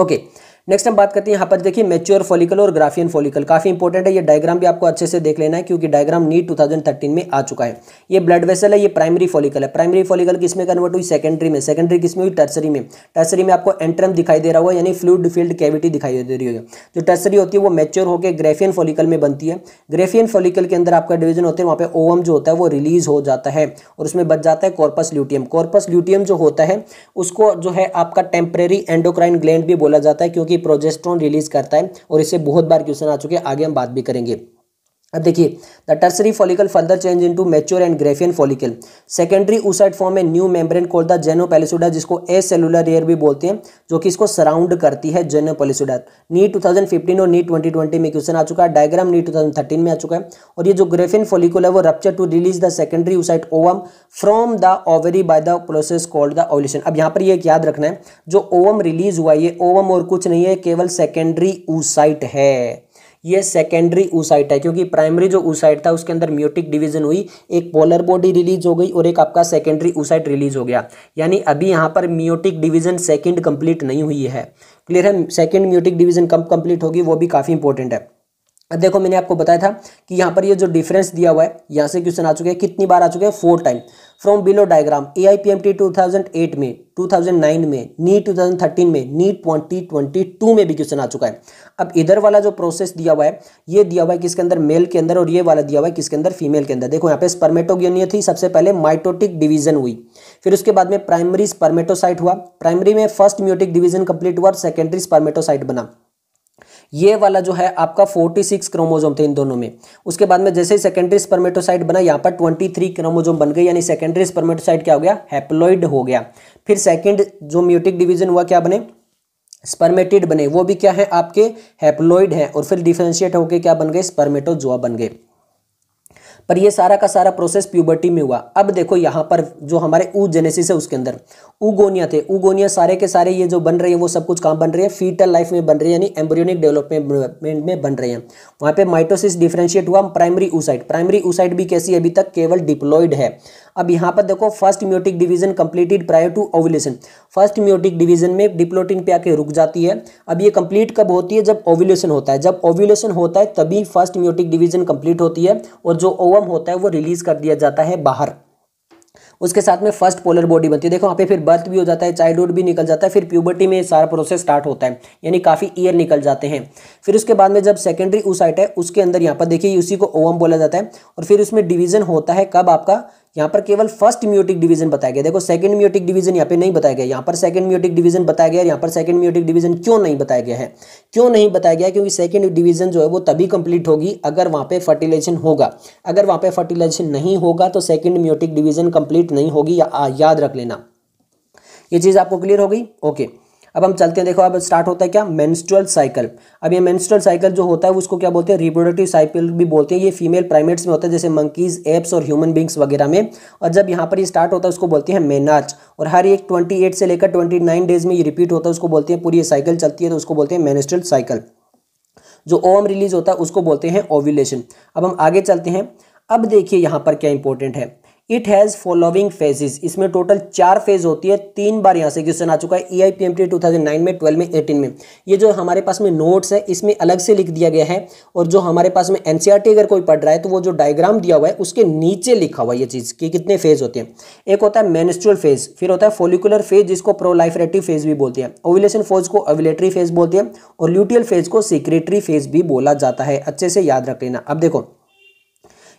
ओके okay. नेक्स्ट हम बात करते हैं यहाँ पर देखिए मेच्योर फॉलिकल और ग्राफियन फॉलिकल काफी इंपॉर्टेंट है ये डायग्राम भी आपको अच्छे से देख लेना है क्योंकि डायग्राम नीट 2013 में आ चुका है ये ब्लड वेसल है ये प्राइमरी फॉलिकल है प्राइमरी फॉलिकल किस में कन्वर्ट हुई सेकेंडरी में सेकेंडरी किस में हुई टर्सरी में टर्सरी में आपको एंट्रम दिखाई दे रहा होगा यानी फ्लूड फील्ड कैविटी दिखाई दे रही है जो टर्सरी होती है वो मेच्योर होकर ग्रेफियन फॉलिकल में बनती है ग्रेफियन फॉलिकल के अंदर आपका डिवीजन होता है वहाँ पर ओवम जो होता है वो रिलीज हो जाता है और उसमें बच जाता है कॉर्पस ल्यूटियम कॉर्पस ल्यूटियम जो होता है उसको जो है आपका टेम्परेरी एंडोक्राइन ग्लैंड भी बोला जाता है क्योंकि कि प्रोजेस्ट्रॉन रिलीज करता है और इसे बहुत बार क्वेश्चन आ चुके हैं आगे हम बात भी करेंगे अब देखिए the tertiary follicle further change into mature and Graafian follicle secondary oocyte form में new membrane called the zona pellucida जिसको ए सेलुलर एयर भी बोलते हैं जो कि इसको सराउंड करती है जेनो पेलिसुडा नी 2015 और नी 2020 में क्वेश्चन आ चुका है डायग्राम नी 2013 में आ चुका है और ये जो ग्रेफियन फॉलिकल है वो rupture to release the secondary oocyte ovum from the ovary by the process called the ovulation अब यहाँ पर ये याद रखना है जो ओवम रिलीज हुआ ये ओवम और कुछ नहीं है केवल सेकेंडरी ऊसाइट है ये सेकेंडरी ऊसाइट है क्योंकि प्राइमरी जो ऊसाइट था उसके अंदर म्यूटिक डिवीजन हुई एक पोलर बॉडी रिलीज हो गई और एक आपका सेकेंडरी ऊसाइट रिलीज हो गया यानी अभी यहाँ पर म्यूटिक डिवीजन सेकेंड कंप्लीट नहीं हुई है क्लियर है सेकेंड म्यूटिक डिवीजन कब कंप्लीट होगी वो भी काफ़ी इंपॉर्टेंट है अब देखो मैंने आपको बताया था कि यहाँ पर ये जो डिफरेंस दिया हुआ है यहाँ से क्वेश्चन आ चुके हैं कितनी बार आ चुके हैं four time from below diagram A I P M T two thousand eight में टू थाउजेंड नाइन में नीट टू थाउजेंड थर्टीन में नीट ट्वेंटी ट्वेंटी टू में भी क्वेश्चन आ चुका है अब इधर वाला जो प्रोसेस दिया हुआ है ये दिया हुआ है किसके अंदर मेल के अंदर और ये वाला दिया हुआ है किसके अंदर फीमेल के अंदर देखो यहाँ पे स्पर्मेटोगियोनिया थी सबसे पहले माइटोटिक डिवीजन हुई फिर उसके बाद में प्राइमरी स्पर्मेटोसाइट हुआ प्राइमरी में फर्स्ट म्यूटिक डिवीजन कंप्लीट हुआ और सेकेंडरी स्पर्मेटोसाइट बना ये वाला जो है आपका 46 क्रोमोजोम थे इन दोनों में उसके बाद में जैसे ही सेकेंडरी स्पर्मेटोसाइट बना यहाँ पर 23 क्रोमोजोम बन गए यानी सेकेंडरी स्पर्मेटोसाइट क्या हो गया हैप्लॉइड हो गया फिर सेकेंड जो म्यूटिक डिवीजन हुआ क्या बने स्पर्मेटिड बने वो भी क्या है आपके हैप्लॉइड हैं और फिर डिफ्रेंशिएट होकर क्या बन गए स्पर्मेटोजोआ बन गए पर ये सारा का सारा प्रोसेस प्यूबर्टी में हुआ अब देखो यहाँ पर जो हमारे ऊ जेनेसिस है उसके अंदर उगोनिया थे उगोनिया सारे के सारे ये जो बन रहे हैं वो सब कुछ कहाँ बन रहे हैं फीटल लाइफ में बन रहे हैं यानी एम्ब्रियोनिक डेवलपमेंट में बन रहे हैं वहाँ पे माइटोसिस डिफ्रेंशिएट हुआ प्राइमरी ऊसाइट प्राइमरी ऊसाइट भी कैसी अभी तक केवल डिप्लॉयड है अब यहाँ पर देखो first meiotic division completed prior to ovulation first meiotic division में डिप्लोटिन पे आके रुक जाती है अब ये कंप्लीट कब होती है जब ओव्यूलेशन होता है जब ओव्यूलेशन होता है तभी फर्स्ट म्यूटिक डिवीजन कंप्लीट होती है और जो ओवम होता है वो रिलीज कर दिया जाता है बाहर उसके साथ में फर्स्ट पोलर बॉडी बनती है देखो यहाँ पे फिर बर्थ भी हो जाता है चाइल्डहुड भी निकल जाता है फिर प्यूबर्टी में सारा प्रोसेस स्टार्ट होता है यानी काफ़ी ईयर निकल जाते हैं फिर उसके बाद में जब सेकेंडरी उसाइट है उसके अंदर यहाँ पर देखिए उसी को ओवम बोला जाता है और फिर उसमें डिवीजन होता है कब आपका यहाँ पर केवल फर्स्ट म्यूटिक डिवीजन बताया गया देखो सेकंड म्यूटिक डिवीजन यहाँ पे नहीं बताया गया यहाँ पर सेकंड म्यूटिक डिवीजन बताया गया यहाँ पर सेकंड म्यूटिक डिवीजन क्यों नहीं बताया गया है क्यों नहीं बताया गया क्योंकि सेकंड डिवीजन जो है वो तभी कंप्लीट होगी अगर वहाँ पे फर्टिलाइजेशन होगा अगर वहाँ पर फर्टिलाइजेशन नहीं होगा तो सेकेंड म्यूटिक डिवीजन कंप्लीट नहीं होगी या, याद रख लेना ये चीज़ आपको क्लियर हो गई ओके अब हम चलते हैं देखो अब स्टार्ट होता है क्या मेंस्ट्रुअल साइकिल अब ये मेंस्ट्रुअल साइकिल जो होता है उसको क्या बोलते हैं रिप्रोडक्टिव साइकिल भी बोलते हैं ये फीमेल प्राइमेट्स में होता है जैसे मंकीज एप्स और ह्यूमन बींग्स वगैरह में और जब यहाँ पर ये स्टार्ट होता है उसको बोलते हैं मेनाच और हर एक ट्वेंटी से लेकर ट्वेंटी डेज में ये रिपीट होता है उसको बोलते हैं पूरी साइकिल चलती है तो उसको बोलते हैं मेनेस्ट्रल साइकिल जो ओम रिलीज होता है उसको बोलते हैं ओव्यूलेशन अब हम आगे चलते हैं अब देखिए यहाँ पर क्या इंपॉर्टेंट है इट हैज़ फॉलोविंग फेजेस इसमें टोटल चार फेज होती है तीन बार यहाँ से क्वेश्चन आ चुका है E I P M T two thousand nine में ट्वेल्व में एटीन में ये जो हमारे पास में नोट्स है इसमें अलग से लिख दिया गया है और जो हमारे पास में एन सी आर टी अगर कोई पढ़ रहा है तो वो जो डायग्राम दिया हुआ है उसके नीचे लिखा हुआ है ये चीज़ कि कितने फेज होते हैं एक होता है मेनिस्ट्रुअल फेज फिर होता है फोलिकुलर फेज जिसको प्रोलाइफरेटिव फेज भी बोलते हैं ओविलेशन फोज को अविलेटरी फेज बोलते हैं और ल्यूटियल फेज को सीक्रेटरी फेज भी बोला जाता है अच्छे से याद रख लेना अब देखो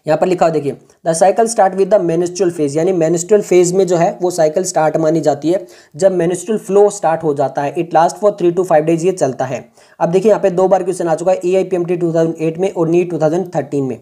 यहाँ पर लिखा हो देखिए the cycle start with the menstrual phase यानी मेनिस्ट्रल फेज में जो है वो साइकिल स्टार्ट मानी जाती है जब मेनिस्ट्रल फ्लो स्टार्ट हो जाता है it last for three to five days ये चलता है अब देखिए यहाँ पे दो बार क्वेश्चन आ चुका है A I P M T two thousand eight में और नी टू थाउजेंड थर्टीन में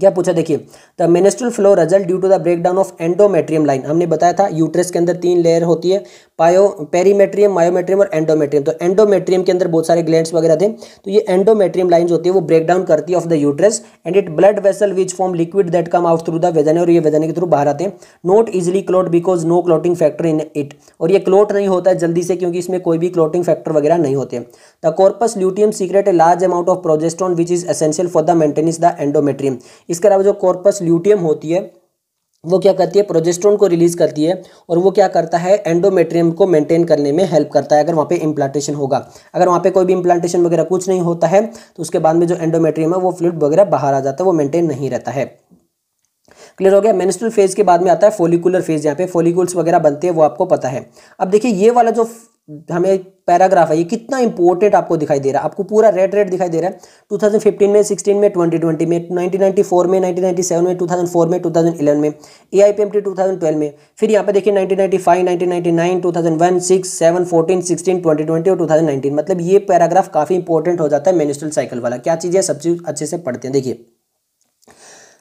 क्या पूछा देखिए the menstrual flow result due to the breakdown of endometrium lining हमने बताया था यूट्रस के अंदर तीन लेयर होती है पायो पेरीमेट्रियम मायोमेट्रियम और एंडोमेट्रियम तो एंडोमेट्रियम के अंदर बहुत सारे ग्लैंड्स वगैरह थे तो ये एंडोमेट्रियम लाइन होती है वो ब्रेक डाउन करती है of the uterus and it blood vessel which form liquid that come out through the वेदने और ये वेदने के थ्रू बाहर आते हैं not easily clot because no clotting factor in it और ये क्लोट नहीं होता है जल्दी से क्योंकि इसमें कोई भी क्लोटिंग फैक्टर वगैरह नहीं होते the corpus luteum secrete a large amount of progesterone which is essential for the maintenance the endometrium इसके अलावा जो कॉर्पस ल्यूटियम होती है वो क्या करती है प्रोजेस्ट्रोन को रिलीज करती है और वो क्या करता है एंडोमेट्रियम को मेंटेन करने में हेल्प करता है अगर वहाँ पे इम्प्लांटेशन होगा अगर वहाँ पे कोई भी इम्प्लांटेशन वगैरह कुछ नहीं होता है तो उसके बाद में जो एंडोमेट्रियम है वो फ्लूड वगैरह बाहर आ जाता है वो मेंटेन नहीं रहता है क्लियर हो गया मेनिस्ट्रल फेज के बाद में आता है फोलिकुलर फेज यहाँ पे फोलिकुल्स वगैरह बनते हैं वो आपको पता है अब देखिए ये वाला जो हमें पैराग्राफ है ये कितना इंपॉर्टेंट आपको दिखाई दे रहा है आपको पूरा रेड रेड दिखाई दे रहा है 2015 में 16 में 2020 में 1994 में 1997 में 2004 में 2011 में A I P M T two में फिर यहाँ पे देखिए 1995 1999 2001 6 7 14 16 2020 और 2019 मतलब ये पैराग्राफ काफ़ी इंपॉर्टेंट हो जाता है मेनिस्ट्रल साइकिल वाला क्या चीज़ है सब चीज़ अच्छे से पढ़ते हैं देखिए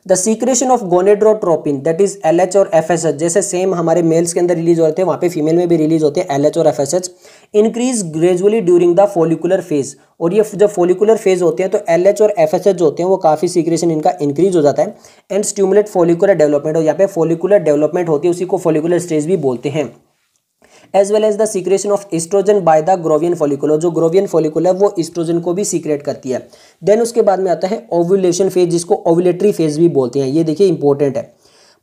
the secretion of gonadotropin that is L H और एफ एस एच जैसे सेम हमारे मेल्स के अंदर रिलीज होते हैं वहाँ पे फीमेल में भी रिलीज होते हैं एल एच और F S H increase gradually during the follicular phase और ये जब फोलिकुलर फेज होते हैं तो एल एच और एफ एस एच होते हैं वो काफ़ी सीक्रेशन इनका इंक्रीज हो जाता है एंड स्ट्यूमुलेट फोलिकुलर डेवलपमेंट और यहाँ पे फोलिकुलर डेवलपमेंट होती है उसी को फोलिकुलर स्टेज भी बोलते हैं as well as the secretion of estrogen by the Graafian follicle जो ग्रोवियन फॉलिकुल है वो एस्ट्रोजन को भी सीक्रेट करती है देन उसके बाद में आता है ओव्यूलेशन फेज जिसको ओव्यूलेटरी फेज भी बोलते हैं ये देखिए इंपॉर्टेंट है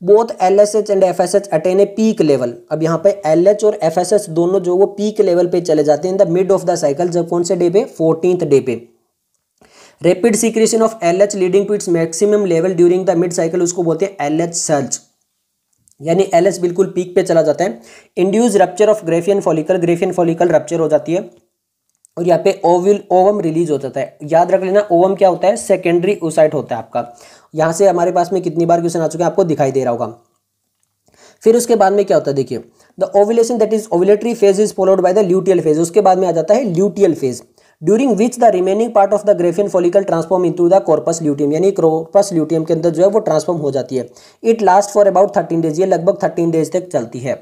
both L S H and F S H attain a peak level अब यहाँ पे एल एच और एफ एस एच दोनों जो वो पीक लेवल पे चले जाते हैं in the mid of the cycle जब कौन से डे पे फोर्टींथ डे पे rapid secretion of L H leading to its maximum level during the mid cycle उसको बोलते हैं एल एच सर्च यानी एल बिल्कुल पीक पे चला जाता है induce rupture of Graafian follicle Graafian follicle rupture हो जाती है और यहाँ पे ओविल ओवम रिलीज हो जाता है याद रख लेना ओवम क्या होता है सेकेंडरी ओसाइट होता है आपका यहाँ से हमारे पास में कितनी बार क्वेश्चन आ चुके हैं आपको दिखाई दे रहा होगा फिर उसके बाद में क्या होता है देखिए the ovulation that is ovulatory phase is followed by the luteal phase उसके बाद में आ जाता है luteal phase during which the remaining part of the Graafian follicle transform to the corpus luteum यानी कॉर्पस ल्यूटियम के अंदर जो है वो ट्रांसफॉर्म हो जाती है it last for about thirteen days ये लगभग थर्टीन डेज तक चलती है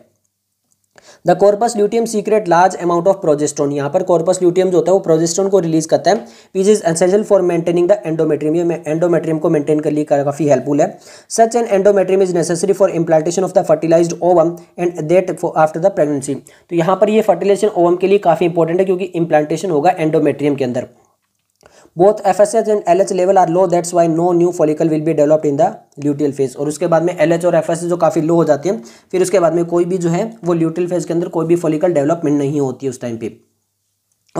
the corpus luteum secrete large amount of progesterone यहाँ पर कॉर्पस ल्यूटियम जो होता है वो प्रोजेस्ट्रॉन को रिलीज करता है which is essential for maintaining the endometrium ये एंडोमेट्रियम को मेंटेन कर लिए काफी हेल्पफुल है such an endometrium is necessary for implantation of the fertilize ovum and that after the pregnancy तो यहाँ पर ये फर्टिलाइजेशन ओवम के लिए काफी इंपॉर्टेंट है क्योंकि इम्प्लांटेशन होगा एंडोमेट्रियम के अंदर both H and L H level are low that's why no new follicle will be developed in the luteal phase और उसके बाद में एल एच और एफ एस एच जो काफ़ी लो हो जाती है फिर उसके बाद में कोई भी जो है वो ल्यूटियल फेज के अंदर कोई भी फॉलिकल डेवलपमेंट नहीं होती उस टाइम पे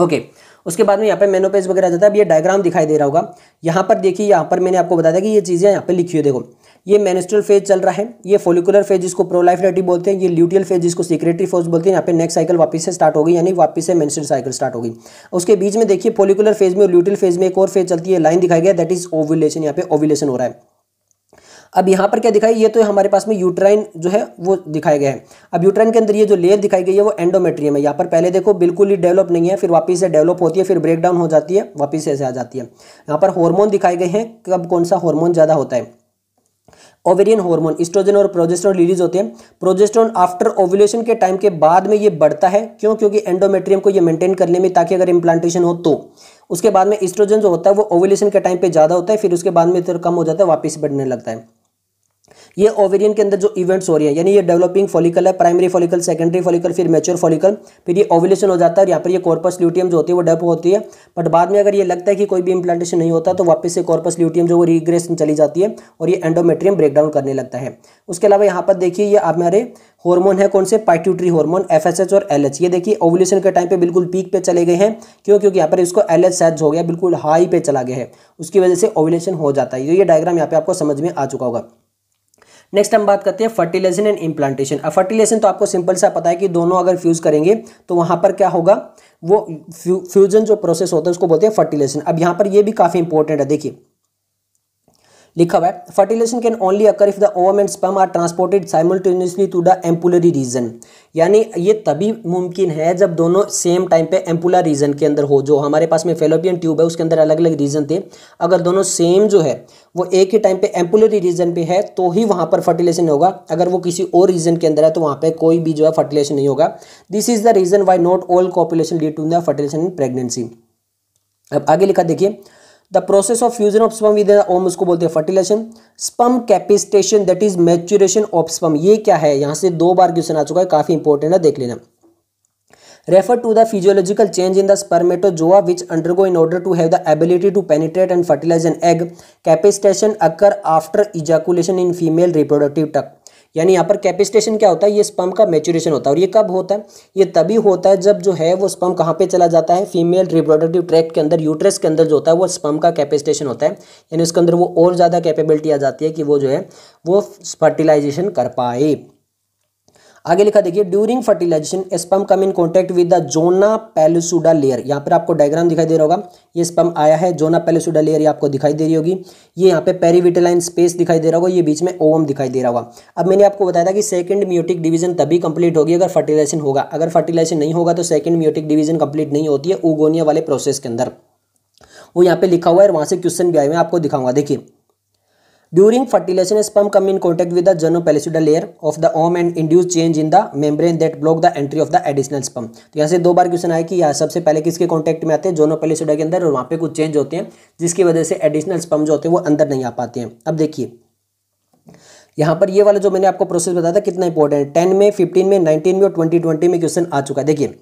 ओके उसके बाद में यहाँ पे मेनोपेज वगैरह आ जाता है अब ये डायग्राम दिखाई दे रहा होगा यहाँ पर देखिए यहाँ पर मैंने आपको बताया कि ये चीज़ें यहाँ पे लिखी हुई देखो ये मेनिस्ट्रल फेज चल रहा है ये फोलिकुलर फेज जिसको प्रोलाइफरेटी बोलते हैं ये ल्यूटियल फेज जिसको सिक्रेटरी फोज बोलते हैं यहाँ पे नेक्स्ट साइकिल वापस से स्टार्ट होगी यानी वापस से मेनिस्ट्रल साइकिल स्टार्ट होगी उसके बीच में देखिए फोलिकुलर फेज में और ल्यूटियल फेज में एक और फेज चलती है लाइन दिखाई गया दैट इज ओव्यूलेशन यहाँ पे ओव्यूलेशन हो रहा है अब यहाँ पर क्या दिखाई ये तो हमारे पास में यूट्राइन जो है वो दिखाया गया है अब यूट्राइन के अंदर ये जो लेयर दिखाई गई है वो एंडोमेट्रियम है यहाँ पर पहले देखो बिल्कुल ही डेवलप नहीं है फिर वापस से डेवलप होती है फिर ब्रेक डाउन हो जाती है वापस से ऐसे आ जाती है यहाँ पर हॉर्मोन दिखाए गए हैं कब कौन सा हॉर्मोन ज़्यादा होता है ओवेरियन हार्मोन इस्ट्रोजन और प्रोजेस्ट्रॉन रिलीज होते हैं प्रोजेस्ट्रॉन आफ्टर ओवुलेशन के टाइम के बाद में ये बढ़ता है क्यों क्योंकि एंडोमेट्रियम को ये मेंटेन करने में ताकि अगर इम्प्लांटेशन हो तो उसके बाद में इस्ट्रोजन जो होता है वो ओवुलेशन के टाइम पे ज़्यादा होता है फिर उसके बाद में इधर तो कम हो जाता है वापस बढ़ने लगता है ये ओवेरियन के अंदर जो इवेंट्स हो रही है यानी ये डेवलपिंग फॉलिकल है प्राइमरी फॉलिकल सेकेंडरी फॉलिकल फिर मेच्योर फॉलिकल फिर ये ओवलेशन हो जाता है और यहाँ पर ये कॉर्पस ल्यूटियम जो होती है वो डेप होती है बट बाद में अगर ये लगता है कि कोई भी इंप्लांटेशन नहीं होता तो वापस से कॉर्पस ल्यूटियम जो वो रिग्रेशन चली जाती है और ये एंडोमेट्रियम ब्रेकडाउन करने लगता है उसके अलावा यहाँ पर देखिए ये हमारे हॉर्मोन है कौन से पाइट्यूटरी हॉर्मोन एफएसएच और एलएच ये देखिए ओवुलेशन के टाइम पे बिल्कुल पीक पे चले गए हैं क्यों क्योंकि यहाँ पर इसको एलएच सैच हो गया बिल्कुल हाई पे चला गया है उसकी वजह से ओवुलेशन हो जाता है तो ये डायग्राम यहाँ पे आपको समझ में आ चुका होगा नेक्स्ट हम बात करते हैं फर्टिलाइजेशन एंड इम्प्लांटेशन अब फर्टिलाइजेशन तो आपको सिंपल सा पता है कि दोनों अगर फ्यूज़ करेंगे तो वहाँ पर क्या होगा वो फ्यूजन जो प्रोसेस होता है उसको बोलते हैं फर्टिलाइजेशन अब यहाँ पर ये भी काफ़ी इंपॉर्टेंट है देखिए लिखा हुआ है fertilization can only occur if the ovum and sperm are transported simultaneously to the ampullary region यानी ये तभी मुमकिन है जब दोनों सेम टाइम पे एम्पुलर रीजन के अंदर हो जो हमारे पास में फेलोपियन ट्यूब है उसके अंदर अलग अलग रीजन थे अगर दोनों सेम जो है वो एक ही टाइम पे एम्पुलरी रीजन पे है तो ही वहाँ पर फर्टिलाइजेशन होगा अगर वो किसी और रीजन के अंदर है तो वहाँ पे कोई भी जो है फर्टिलाइजेशन नहीं होगा this is the reason why not all copulation lead to the fertilization in pregnancy अब आगे लिखा देखिए the process of fusion of sperm with ovum उसको बोलते हैं fertilization sperm capacitation that is maturation of sperm ये क्या है यहाँ से दो बार क्वेश्चन आ चुका है काफी इंपॉर्टेंट है देख लेना refer to the physiological change in the spermatozoa which undergo in order to have the ability to penetrate and fertilize an egg capacitation occur after ejaculation in female reproductive tract यानी यहाँ पर कैपेसिटेशन क्या होता है ये स्पम का मेचुरेशन होता है और ये कब होता है ये तभी होता है जब जो है वो स्पम कहाँ पे चला जाता है फीमेल रिप्रोडक्टिव ट्रैक्ट के अंदर यूट्रस के अंदर जो होता है वो स्पम का कैपेसिटेशन होता है यानी उसके अंदर वो और ज़्यादा कैपेबिलिटी आ जाती है कि वो जो है वो फर्टिलाइजेशन कर पाए आगे लिखा देखिए during fertilization sperm come in contact with the zona pellucida layer यहाँ पर आपको डायग्राम दिखाई दे रहा होगा ये स्पम आया है जोना पेलुसुडा लेयर ये आपको दिखाई दे रही होगी ये यहाँ पे पेरीविटेलाइन स्पेस दिखाई दे रहा होगा ये बीच में ओवम दिखाई दे रहा होगा अब मैंने आपको बताया था कि सेकंड म्यूटिक डिवीजन तभी कंप्लीट होगी अगर फर्टिलाइजेशन होगा अगर फर्टिलाइजेशन नहीं होगा तो सेकंड म्यूटिक डिवीजन कंप्लीट नहीं होती है उगोनिया वाले प्रोसेस के अंदर वो यहाँ पे लिखा हुआ है और वहाँ से क्वेश्चन भी आए हुए आपको दिखाऊंगा देखिए During fertilization, sperm come in contact with the genopellucidal layer of the ovum and induce change in the membrane that block the entry of the additional sperm. तो यहाँ से दो बार क्वेश्चन आया कि यहाँ सबसे पहले किसके कॉन्टैक्ट में आते हैं जोनोपेलिसिडा के अंदर और वहाँ पे कुछ चेंज होते हैं जिसकी वजह से एडिशनल स्पम जो होते हैं वो अंदर नहीं आ पाते हैं अब देखिए यहाँ पर ये वाला जो मैंने आपको प्रोसेस बताया था कितना इंपॉर्टेंट है टेन में फिफ्टीन में नाइनटीन में और ट्वेंटी ट्वेंटी में क्वेश्चन आ चुका है देखिए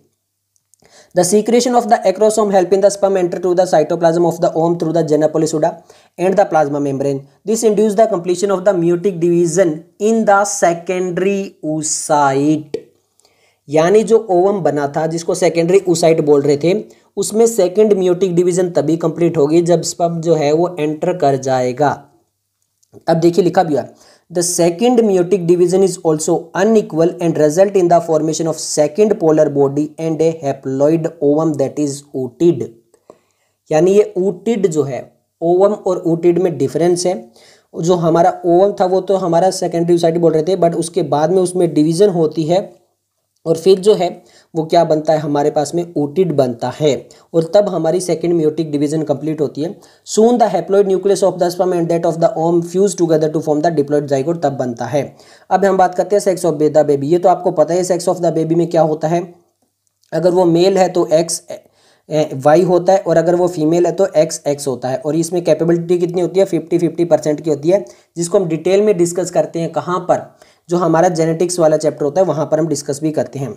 The secretion of the acrosome help in the sperm enter to the cytoplasm of the ovum through the genopolyseuda and the plasma membrane. This induce the completion of the meiotic division in the secondary oocyte. यानी जो ओवम बना था जिसको सेकेंडरी उसाइट बोल रहे थे उसमें सेकेंड म्यूटिक डिवीजन तभी कंप्लीट होगी जब स्पम जो है वो एंटर कर जाएगा अब देखिए लिखा भी है The second meiotic division is also unequal and result in the formation of second polar body and a haploid ovum that is ooted. यानी ये ऊटिड जो है ओवम और ऊटिड में डिफरेंस है जो हमारा ओवम था वो तो हमारा सेकेंडरी सोसाइटी बोल रहे थे बट उसके बाद में उसमें डिवीजन होती है और फिर जो है वो क्या बनता है हमारे पास में ओटिड बनता है और तब हमारी सेकेंड म्यूटिक डिवीजन कंप्लीट होती है soon the haploid nucleus of the sperm and that of the ovum fuse together to form the diploid zygote तब बनता है अब हम बात करते हैं सेक्स ऑफ द बेबी ये तो आपको पता है सेक्स ऑफ द बेबी में क्या होता है अगर वो मेल है तो एक्स वाई होता है और अगर वो फीमेल है तो एक्स एक्स होता है और इसमें कैपेबिलिटी कितनी होती है फिफ्टी फिफ्टी परसेंट की होती है जिसको हम डिटेल में डिस्कस करते हैं कहाँ पर जो हमारा जेनेटिक्स वाला चैप्टर होता है वहाँ पर हम डिस्कस भी करते हैं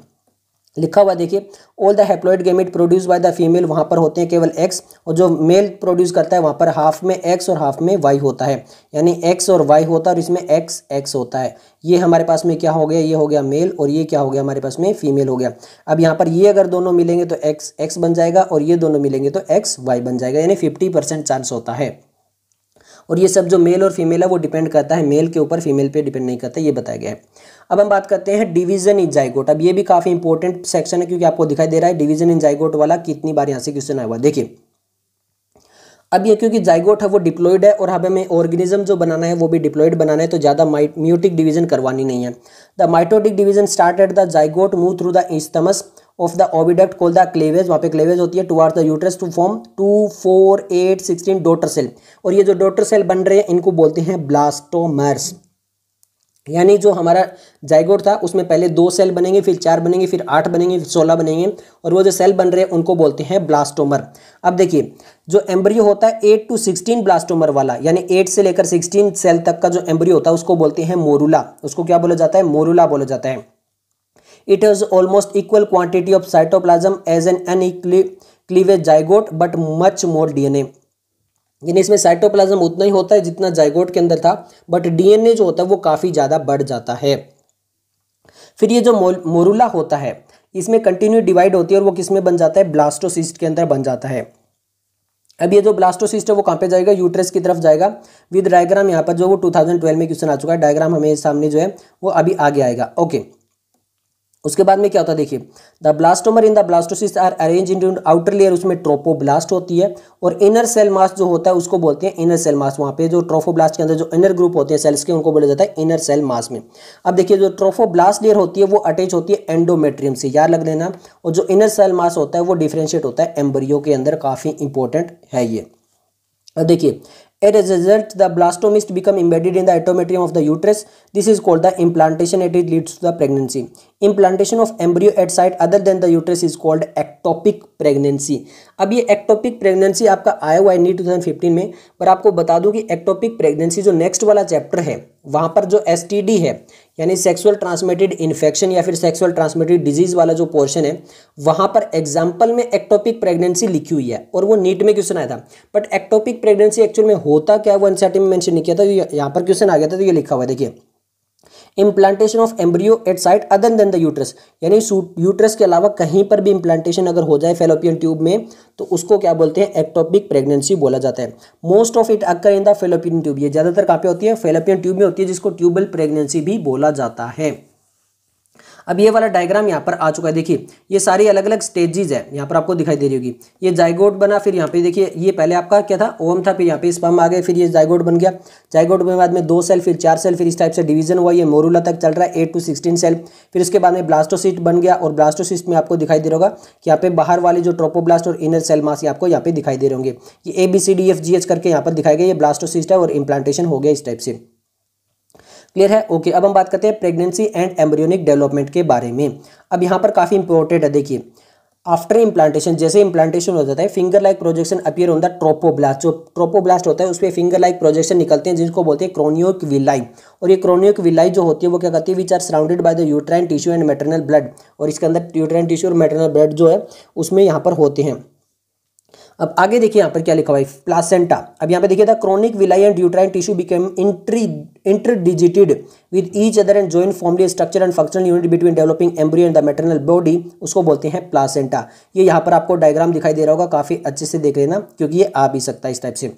लिखा हुआ देखिए all the haploid gamete produce by the female वहाँ पर होते हैं केवल एक्स और जो मेल प्रोड्यूस करता है वहाँ पर हाफ में एक्स और हाफ में वाई होता है यानी एक्स और वाई होता है और इसमें एक्स एक्स होता है ये हमारे पास में क्या हो गया ये हो गया मेल और ये क्या हो गया हमारे पास में फीमेल हो गया अब यहाँ पर ये अगर दोनों मिलेंगे तो एक्स एक्स बन जाएगा और ये दोनों मिलेंगे तो एक्स वाई बन जाएगा यानी फिफ्टी चांस होता है और ये सब जो मेल और फीमेल है वो डिपेंड करता है मेल के ऊपर फीमेल पे डिपेंड नहीं करता ये बताया गया है अब हम बात करते हैं डिवीजन इन जाइगोट अब ये भी काफी इंपॉर्टेंट सेक्शन है क्योंकि आपको दिखाई दे रहा है डिवीजन इन जाइगोट वाला कितनी बार यहाँ से क्वेश्चन आया हुआ देखिए अब ये क्योंकि जाइगोट है वो डिप्लॉइड है और हमें ऑर्गेनिज्म जो बनाना है वो भी डिप्लॉयड बनाना है तो ज़्यादा म्यूटिक डिवीजन करवानी नहीं है the mitotic division start at the zygote move through the isthmus of the oviduct called the cleavage वहाँ पे क्लेवेज होती है toward the uterus to form two four eight sixteen daughter cell और ये जो डोटर सेल बन रहे हैं इनको बोलते हैं ब्लास्टोमर्स यानी जो हमारा जाइगोट था उसमें पहले दो सेल बनेंगे फिर चार बनेंगे फिर आठ बनेंगे फिर सोलह बनेंगे और वो जो सेल बन रहे हैं उनको बोलते हैं ब्लास्टोमर अब देखिए जो एम्ब्रियो होता है एट टू सिक्सटीन ब्लास्टोमर वाला यानी एट से लेकर सिक्सटीन सेल तक का जो एम्ब्रियो होता है उसको बोलते हैं मोरूला उसको क्या बोला जाता है मोरूला बोला जाता है it has almost equal quantity of cytoplasm as an unequally cleavage zygote but much more DNA यानी इसमें साइटोप्लाज्म उतना ही होता है जितना जाइगोट के अंदर था बट डीएनए जो होता है वो काफ़ी ज़्यादा बढ़ जाता है फिर ये जो मोरूला होता है इसमें कंटिन्यू डिवाइड होती है और वो किसमें बन जाता है ब्लास्टोसिस्ट के अंदर बन जाता है अब ये जो ब्लास्टोसिस्ट है वो कहाँ पे जाएगा यूट्रस की तरफ जाएगा विद डायग्राम यहाँ पर जो वो 2012 में क्वेश्चन आ चुका है डायग्राम हमें सामने जो है वो अभी आगे आएगा ओके उसके बाद में क्या होता है देखिए the blastomere in the blastocyst are arrange in outer layer उसमें ट्रोपोब्लास्ट होती है और इनर सेल मास जो होता है उसको बोलते हैं इनर सेल मास वहाँ पे जो ट्रोफोब्लास्ट के अंदर जो इनर ग्रुप होते हैं सेल्स के उनको बोला जाता है इनर सेल मास में अब देखिए जो ट्रोफोब्लास्ट लेयर होती है वो अटैच होती है एंडोमेट्रियम से याद लग लेना और जो इनर सेल मास होता है वो डिफ्रेंशिएट होता है एम्बरियो के अंदर काफ़ी इंपॉर्टेंट है ये अब देखिए As a result, the blastocyst become embedded in the endometrium of the uterus. This is called the implantation and it leads to the pregnancy. Implantation of embryo at site other than the uterus is called ectopic pregnancy. अब ये ectopic pregnancy आपका आया हुआ है नी 2015 में पर आपको बता दूं कि ectopic pregnancy जो नेक्स्ट वाला चैप्टर है वहाँ पर जो एस है यानी सेक्सुअल ट्रांसमिटेड इन्फेक्शन या फिर सेक्सुअल ट्रांसमिटेड डिजीज वाला जो पोर्शन है वहाँ पर एग्जाम्पल में एक्टोपिक प्रेगनेंसी लिखी हुई है और वो नीट में क्वेश्चन आया था बट एक्टोपिक प्रेगनेंसी एक्चुअल में होता क्या वो एनसीआरटी में मैंशन नहीं किया था यहाँ पर क्वेश्चन आ गया था तो ये लिखा हुआ है देखिए implantation of embryo at site other than the uterus यानी यूट्रस के अलावा कहीं पर भी इम्प्लांटेशन अगर हो जाए फेलोपियन ट्यूब में तो उसको क्या बोलते हैं एक्टोपिक प्रेगनेंसी बोला जाता है most of it occur in the fallopian tube ये ज़्यादातर कहाँ पे होती है फेलोपियन ट्यूब में होती है जिसको ट्यूबल प्रेगनेंसी भी बोला जाता है अब ये वाला डायग्राम यहाँ पर आ चुका है देखिए ये सारी अलग अलग स्टेजेज है यहाँ पर आपको दिखाई दे रही होगी ये जाइगोट बना फिर यहाँ पे देखिए ये पहले आपका क्या था ओम था फिर यहाँ पे स्पम आ गए फिर ये जाइगोट बन गया जाइगोट बनने बाद में दो सेल फिर चार सेल फिर इस टाइप से डिवीजन हुआ ये मोरूला तक चल रहा है एट टू सिक्सटीन सेल फिर उसके बाद में ब्लास्टोसिस्ट बन गया और ब्लास्टोसिस्ट में आपको दिखाई दे रहा होगा कि यहाँ पे बाहर वाले जो ट्रोपोब्लास्ट और इनर सेल मास आपको यहाँ पे दिखाई दे रहे होंगे ये A B C D F G H करके यहाँ पर दिखाई गए ये ब्लास्टोसिस्ट है और इम्प्लांटेशन हो गया इस टाइप से क्लियर है ओके अब हम बात करते हैं प्रेगनेंसी एंड एम्ब्रियोनिक डेवलपमेंट के बारे में अब यहाँ पर काफ़ी इंपॉर्टेंट है देखिए आफ्टर इम्प्लांटेशन जैसे इम्प्लांटेशन हो जाता है finger like projection appear on the trophoblast जो ट्रोपोब्लास्ट होता है उस पर फिंगर लाइक प्रोजेक्शन निकलते हैं जिसको बोलते हैं क्रोनियोक विलाई और ये क्रोनियोक विलाई जो होती है वो क्या कहती है which are surrounded by the uterine tissue and maternal blood और इसके अंदर यूट्राइन टिश्यू और मेटरनल ब्लड जो है उसमें यहाँ पर होते हैं अब आगे देखिए यहाँ पर क्या लिखा हुआ है प्लासेंटा अब यहाँ पे देखिए था chorionic villi and uterine tissue became इंट्री interdigitated with each other and join formally structure and functional unit between developing embryo and the maternal body उसको बोलते हैं प्लासेंटा ये यहाँ पर आपको डायग्राम दिखाई दे रहा होगा काफ़ी अच्छे से देख लेना क्योंकि ये आ भी सकता है इस टाइप से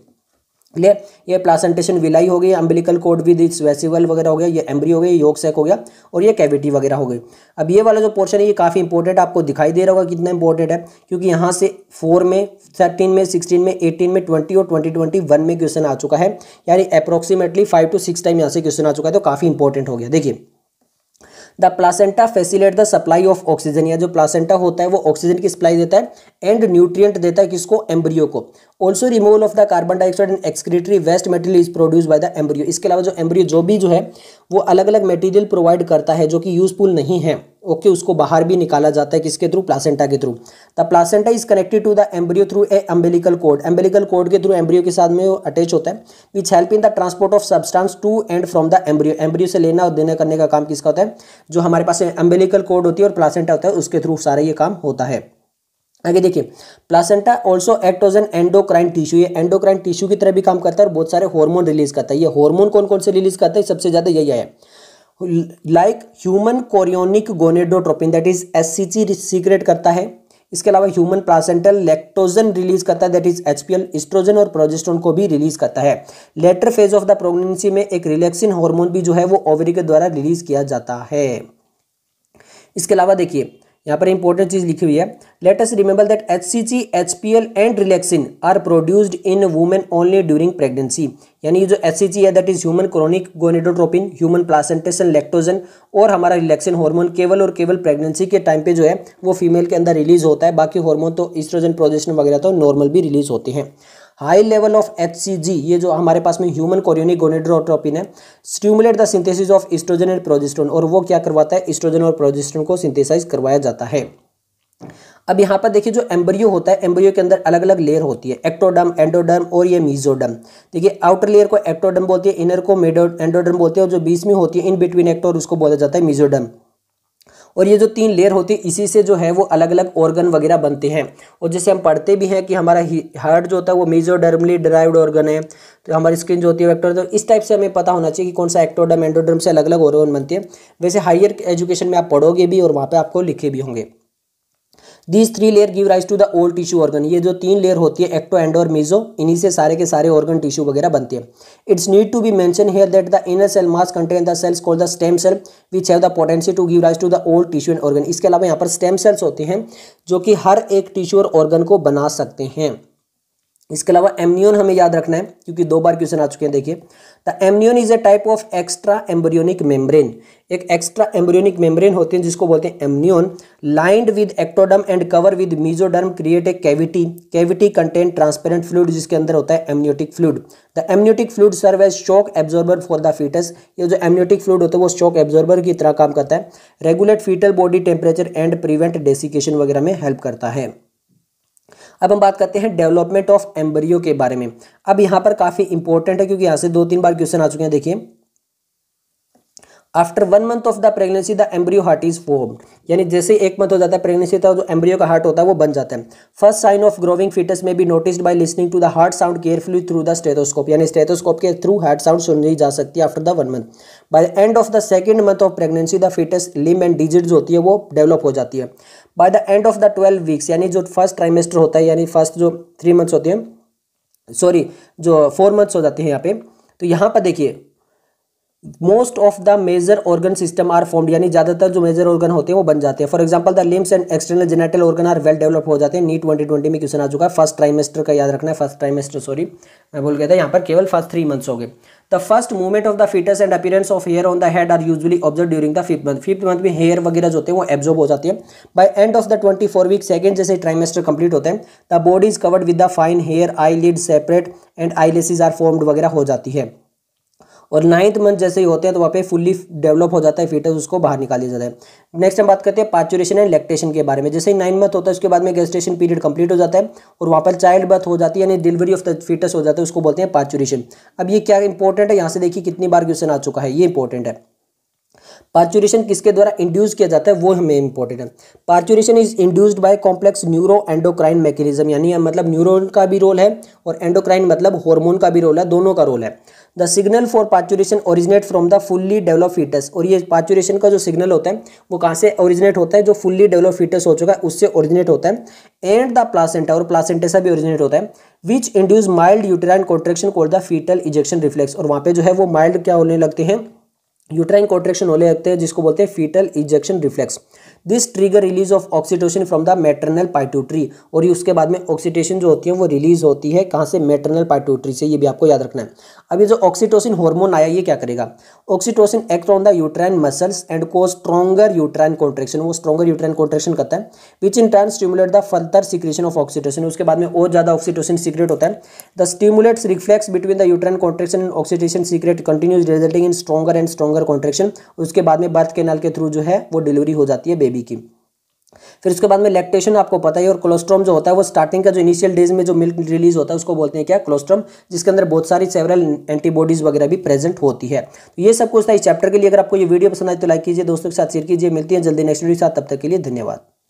ले ये प्लासेंटेशन विलाई हो गई अम्बिलिकल कोड विद वेसिवल वगैरह हो गया ये एम्ब्री हो गया योग सेक हो गया और ये कैविटी वगैरह हो गई अब ये वाला जो पोर्शन है ये काफ़ी इंपॉर्टेंट आपको दिखाई दे रहा होगा कितना इंपॉर्टेंट है क्योंकि यहाँ से फोर में थर्टीन में सिक्सटीन में एटीन में ट्वेंटी और ट्वेंटी ट्वेंटी वन में क्वेश्चन आ चुका है यानी approximately five to six time यहाँ से क्वेश्चन आ चुका है तो काफ़ी इंपॉर्टेंट हो गया देखिए the placenta facilitate the supply of oxygen या जो प्लासेंटा होता है वो ऑक्सीजन की सप्लाई देता है एंड न्यूट्रिएंट देता है किसको एम्ब्रियो को also removal of the carbon dioxide and excretory waste material is produce by the embryo इसके अलावा जो एम्ब्रियो जो भी जो है वो अलग अलग मटेरियल प्रोवाइड करता है जो कि यूजफुल नहीं है ओके उसको बाहर भी निकाला जाता है किसके थ्रू प्लासेंटा के through the placenta is connected to the embryo through a umbilical cord umbilical cord के थ्रू एम्ब्रियो के साथ में अटैच होता है which help in the transport of substance to and from the embryo embryo से लेना और देना करने का काम किसका होता है जो हमारे पास एम्बेलिकल कोड होती है और प्लासेंटा होता है उसके थ्रू सारा ये काम होता है आगे देखिए placenta also act as an endocrine tissue ये एंडोक्राइन टिश्यू की तरह भी काम करता है और बहुत सारे हार्मोन रिलीज करता है ये हार्मोन कौन कौन से रिलीज करता है सबसे ज़्यादा यही है like human chorionic gonadotropin that is S C C secrete करता है इसके अलावा ह्यूमन प्लासेंटल लेक्टोजन रिलीज करता है दैट इज एल इस्ट्रोजन और प्रोजेस्ट्रोन को भी रिलीज करता है later phase of the pregnancy में एक रिलैक्सिन हार्मोन भी जो है वो ओवरी के द्वारा रिलीज किया जाता है इसके अलावा देखिए यहाँ पर इंपॉर्टेंट चीज़ लिखी हुई है let us remember that H C C H P L and relaxin are produced in women only during pregnancy यानी जो एच सी सी है that is human chronic gonadotropin human placentation lactogen और हमारा रिलैक्सिन हार्मोन केवल और केवल प्रेगनेंसी के टाइम पे जो है वो फीमेल के अंदर रिलीज होता है बाकी हार्मोन तो ईस्ट्रोजन प्रोजेस्टन वगैरह तो नॉर्मल भी रिलीज होते हैं हाई लेवल ऑफ एच ये जो हमारे पास में ह्यूमन कोरियोनिक गोनेड्रोट्रोपिन है stimulate the synthesis of oestrogen and progesterone और वो क्या करवाता है इस्ट्रोजन और प्रोजिस्ट्रोन को सिंथेसाइज करवाया जाता है अब यहाँ पर देखिए जो एम्ब्रियो होता है एम्ब्रियो के अंदर अलग अलग लेयर होती है एक्टोडर्म एंडोडर्म और ये मीजोडर्म देखिए आउटर लेयर को एक्टोडर्म बोलती है इनर को मेडो एंडोडर्म बोलते हैं और जो बीच में होती है इन बिटवीन एक्टो और उसको बोला जाता है मीजोडर्म और ये जो तीन लेयर होती है इसी से जो है वो अलग अलग ऑर्गन वगैरह बनते हैं और जैसे हम पढ़ते भी हैं कि हमारा हार्ट जो होता है वो मेजोडर्मली डराइव्ड ऑर्गन है तो हमारी स्किन जो होती है एक्टोडर्म तो इस टाइप से हमें पता होना चाहिए कि कौन सा एक्टोडर्म एंडोडर्म से अलग अलग ऑर्गन बनते हैं वैसे हायर एजुकेशन में आप पढ़ोगे भी और वहाँ पर आपको लिखे भी होंगे these three layer give rise to the old tissue organ ये जो तीन लेयर होती है एक्टो एंड और मीजो इन्हीं से सारे के सारे ऑर्गन टिश्यू वगैरह बनते हैं it's need to be mention here that the inner cell mass contain the cells call the stem cell which have the potency to give rise to the old tissue and organ इसके अलावा यहाँ पर स्टेम सेल्स होते हैं जो कि हर एक टिश्यू और ऑर्गन को बना सकते हैं इसके अलावा एमनियन हमें याद रखना है क्योंकि दो बार क्वेश्चन आ चुके हैं देखिए the amnion is a type of extra embryonic membrane एक एक्स्ट्रा एम्ब्रियोनिक मेम्ब्रेन होते हैं जिसको बोलते हैं amnion lined with ectoderm and cover with mesoderm create a cavity cavity content transparent fluid जिसके अंदर होता है amniotic fluid the amniotic fluid serve as shock absorber for the foetus ये जो एमनियोटिक फ्लूड होता है वो शॉक एब्जॉर्बर की तरह काम करता है regulate foetal body temperature and prevent desiccation वगैरह में हेल्प करता है अब हम बात करते हैं डेवलपमेंट ऑफ एम्ब्रियो के बारे में अब यहाँ पर काफ़ी इंपॉर्टेंट है क्योंकि यहाँ से दो तीन बार क्वेश्चन आ चुके हैं देखिए after one month of the pregnancy the embryo heart is form यानी जैसे एक मंथ हो जाता है प्रेगनेंसी का जो एम्ब्रियो का हार्ट होता है वो बन जाता है first sign of growing foetus में be noticed by listening to the heart sound carefully through the stethoscope यानी स्टेटोस्कोप के थ्रू हार्ट साउंड सुनी जा सकती है after the one month by the end of the second month of pregnancy the foetus limb and digit जो होती है वो डेवलप हो जाती है by the end of the twelve weeks यानी जो फर्स्ट ट्राइमेस्टर होता है यानी फर्स्ट जो थ्री मंथ्स होते हैं सॉरी जो फोर मंथ्स हो जाते हैं यहाँ पे तो यहाँ पर देखिए most of the major organ system are formed यानी ज्यादातर जो मेजर ऑर्गन होते हैं वो बन जाते हैं for example the limbs and external genital organ are well develop हो जाते हैं नीट ट्वेंटी ट्वेंटी में क्वेश्चन आ चुका है फर्स्ट ट्राइमेस्टर का याद रखना है फर्स्ट ट्राइमेस्टर सॉरी मैं बोल गया था यहाँ पर केवल फर्स्ट थ्री मंथ्स हो गए the first movement of the foetus and appearance of hair on the head are usually observe during the fifth month fifth month में हेयर वगैरह जो होते हैं वो एब्जॉर्ब हो जाते हैं by end of the twenty four week second जैसे ट्राइमेस्टर कंप्लीट होते हैं the body is covered with the fine hair eyelid separate and eyelashes are formed वगैरह हो जाती है और नाइन्थ मंथ जैसे ही होते हैं तो वहाँ पे फुल्ली डेवलप हो जाता है फीटस उसको बाहर निकाल दिया जाता है नेक्स्ट हम बात करते हैं पाचुरेशन एंड लैक्टेशन के बारे में जैसे ही नाइन मंथ होता है उसके बाद में गेस्टेशन पीरियड कंप्लीट हो जाता है और वहाँ पर चाइल्ड बर्थ हो जाती है यानी डिलीवरी ऑफ द फीटस हो जाता है उसको बोलते हैं पाचुरेशन अब ये क्या इंपॉर्टेंट है यहाँ से देखिए कितनी बार क्वेश्चन आ चुका है ये इंपॉर्टेंट है पार्चुरेशन किसके द्वारा इंड्यूस किया जाता है वो हमें इंपॉर्टेंट है parturition is induced by complex neuro endocrine mechanism यानी मतलब न्यूरोन का भी रोल है और एंडोक्राइन मतलब हार्मोन का भी रोल है दोनों का रोल है the signal for parturition originate from the fully develop foetus और ये पाचुरेशन का जो सिग्नल होता है वो कहाँ से ओरिजिनेट होता है जो फुल्ली डेवलप फीटस हो चुका है उससे ओरिजिनेट होता है एंड द प्लासेंटा और प्लासेंटेसा भी ओरिजिनेट होता है which induce mild uterine contraction called the foetal ejection reflex और वहाँ पे जो है वो माइल्ड क्या होने लगते हैं यूटराइन कॉन्ट्रेक्शन होने लगते हैं जिसको बोलते हैं foetal ejection reflex this trigger release of oxytocin from the maternal pituitary और ये उसके बाद में ऑक्सीटेशन जो होती है वो रिलीज होती है कहाँ से मेटरनल पाइटूट्री से ये भी आपको याद रखना है अब ये जो ऑक्सीटोसिन हॉर्मोन आया ये क्या करेगा oxytocin act on the uterine muscles and cause stronger uterine contraction वो स्ट्रॉगर यूट्राइन कॉन्ट्रेक्शन करता है which in turn stimulate the further secretion of oxytocin उसके बाद में और ज़्यादा ऑक्सीटोसिन सीक्रेट होता है the stimulates reflex between the uterine contraction and oxytocin secrete continues resulting in stronger and stronger contraction उसके बाद में बर्थ कैनाल के थ्रू जो है वो डिलीवरी हो जाती है बेबी बेबी की फिर उसके बाद में लैक्टेशन आपको पता ही और कोलोस्ट्रम जो होता है वो स्टार्टिंग का जो इनिशियल डेज में जो मिल्क रिलीज होता है उसको बोलते हैं क्या कोलोस्ट्रम जिसके अंदर बहुत सारी सेवरल एंटीबॉडीज वगैरह भी प्रेजेंट होती है तो ये सब कुछ था इस चैप्टर के लिए अगर आपको ये वीडियो पसंद आए तो लाइक कीजिए दोस्तों के साथ शेयर कीजिए मिलती है जल्दी नेक्स्ट वीडियो के साथ तब तक के लिए धन्यवाद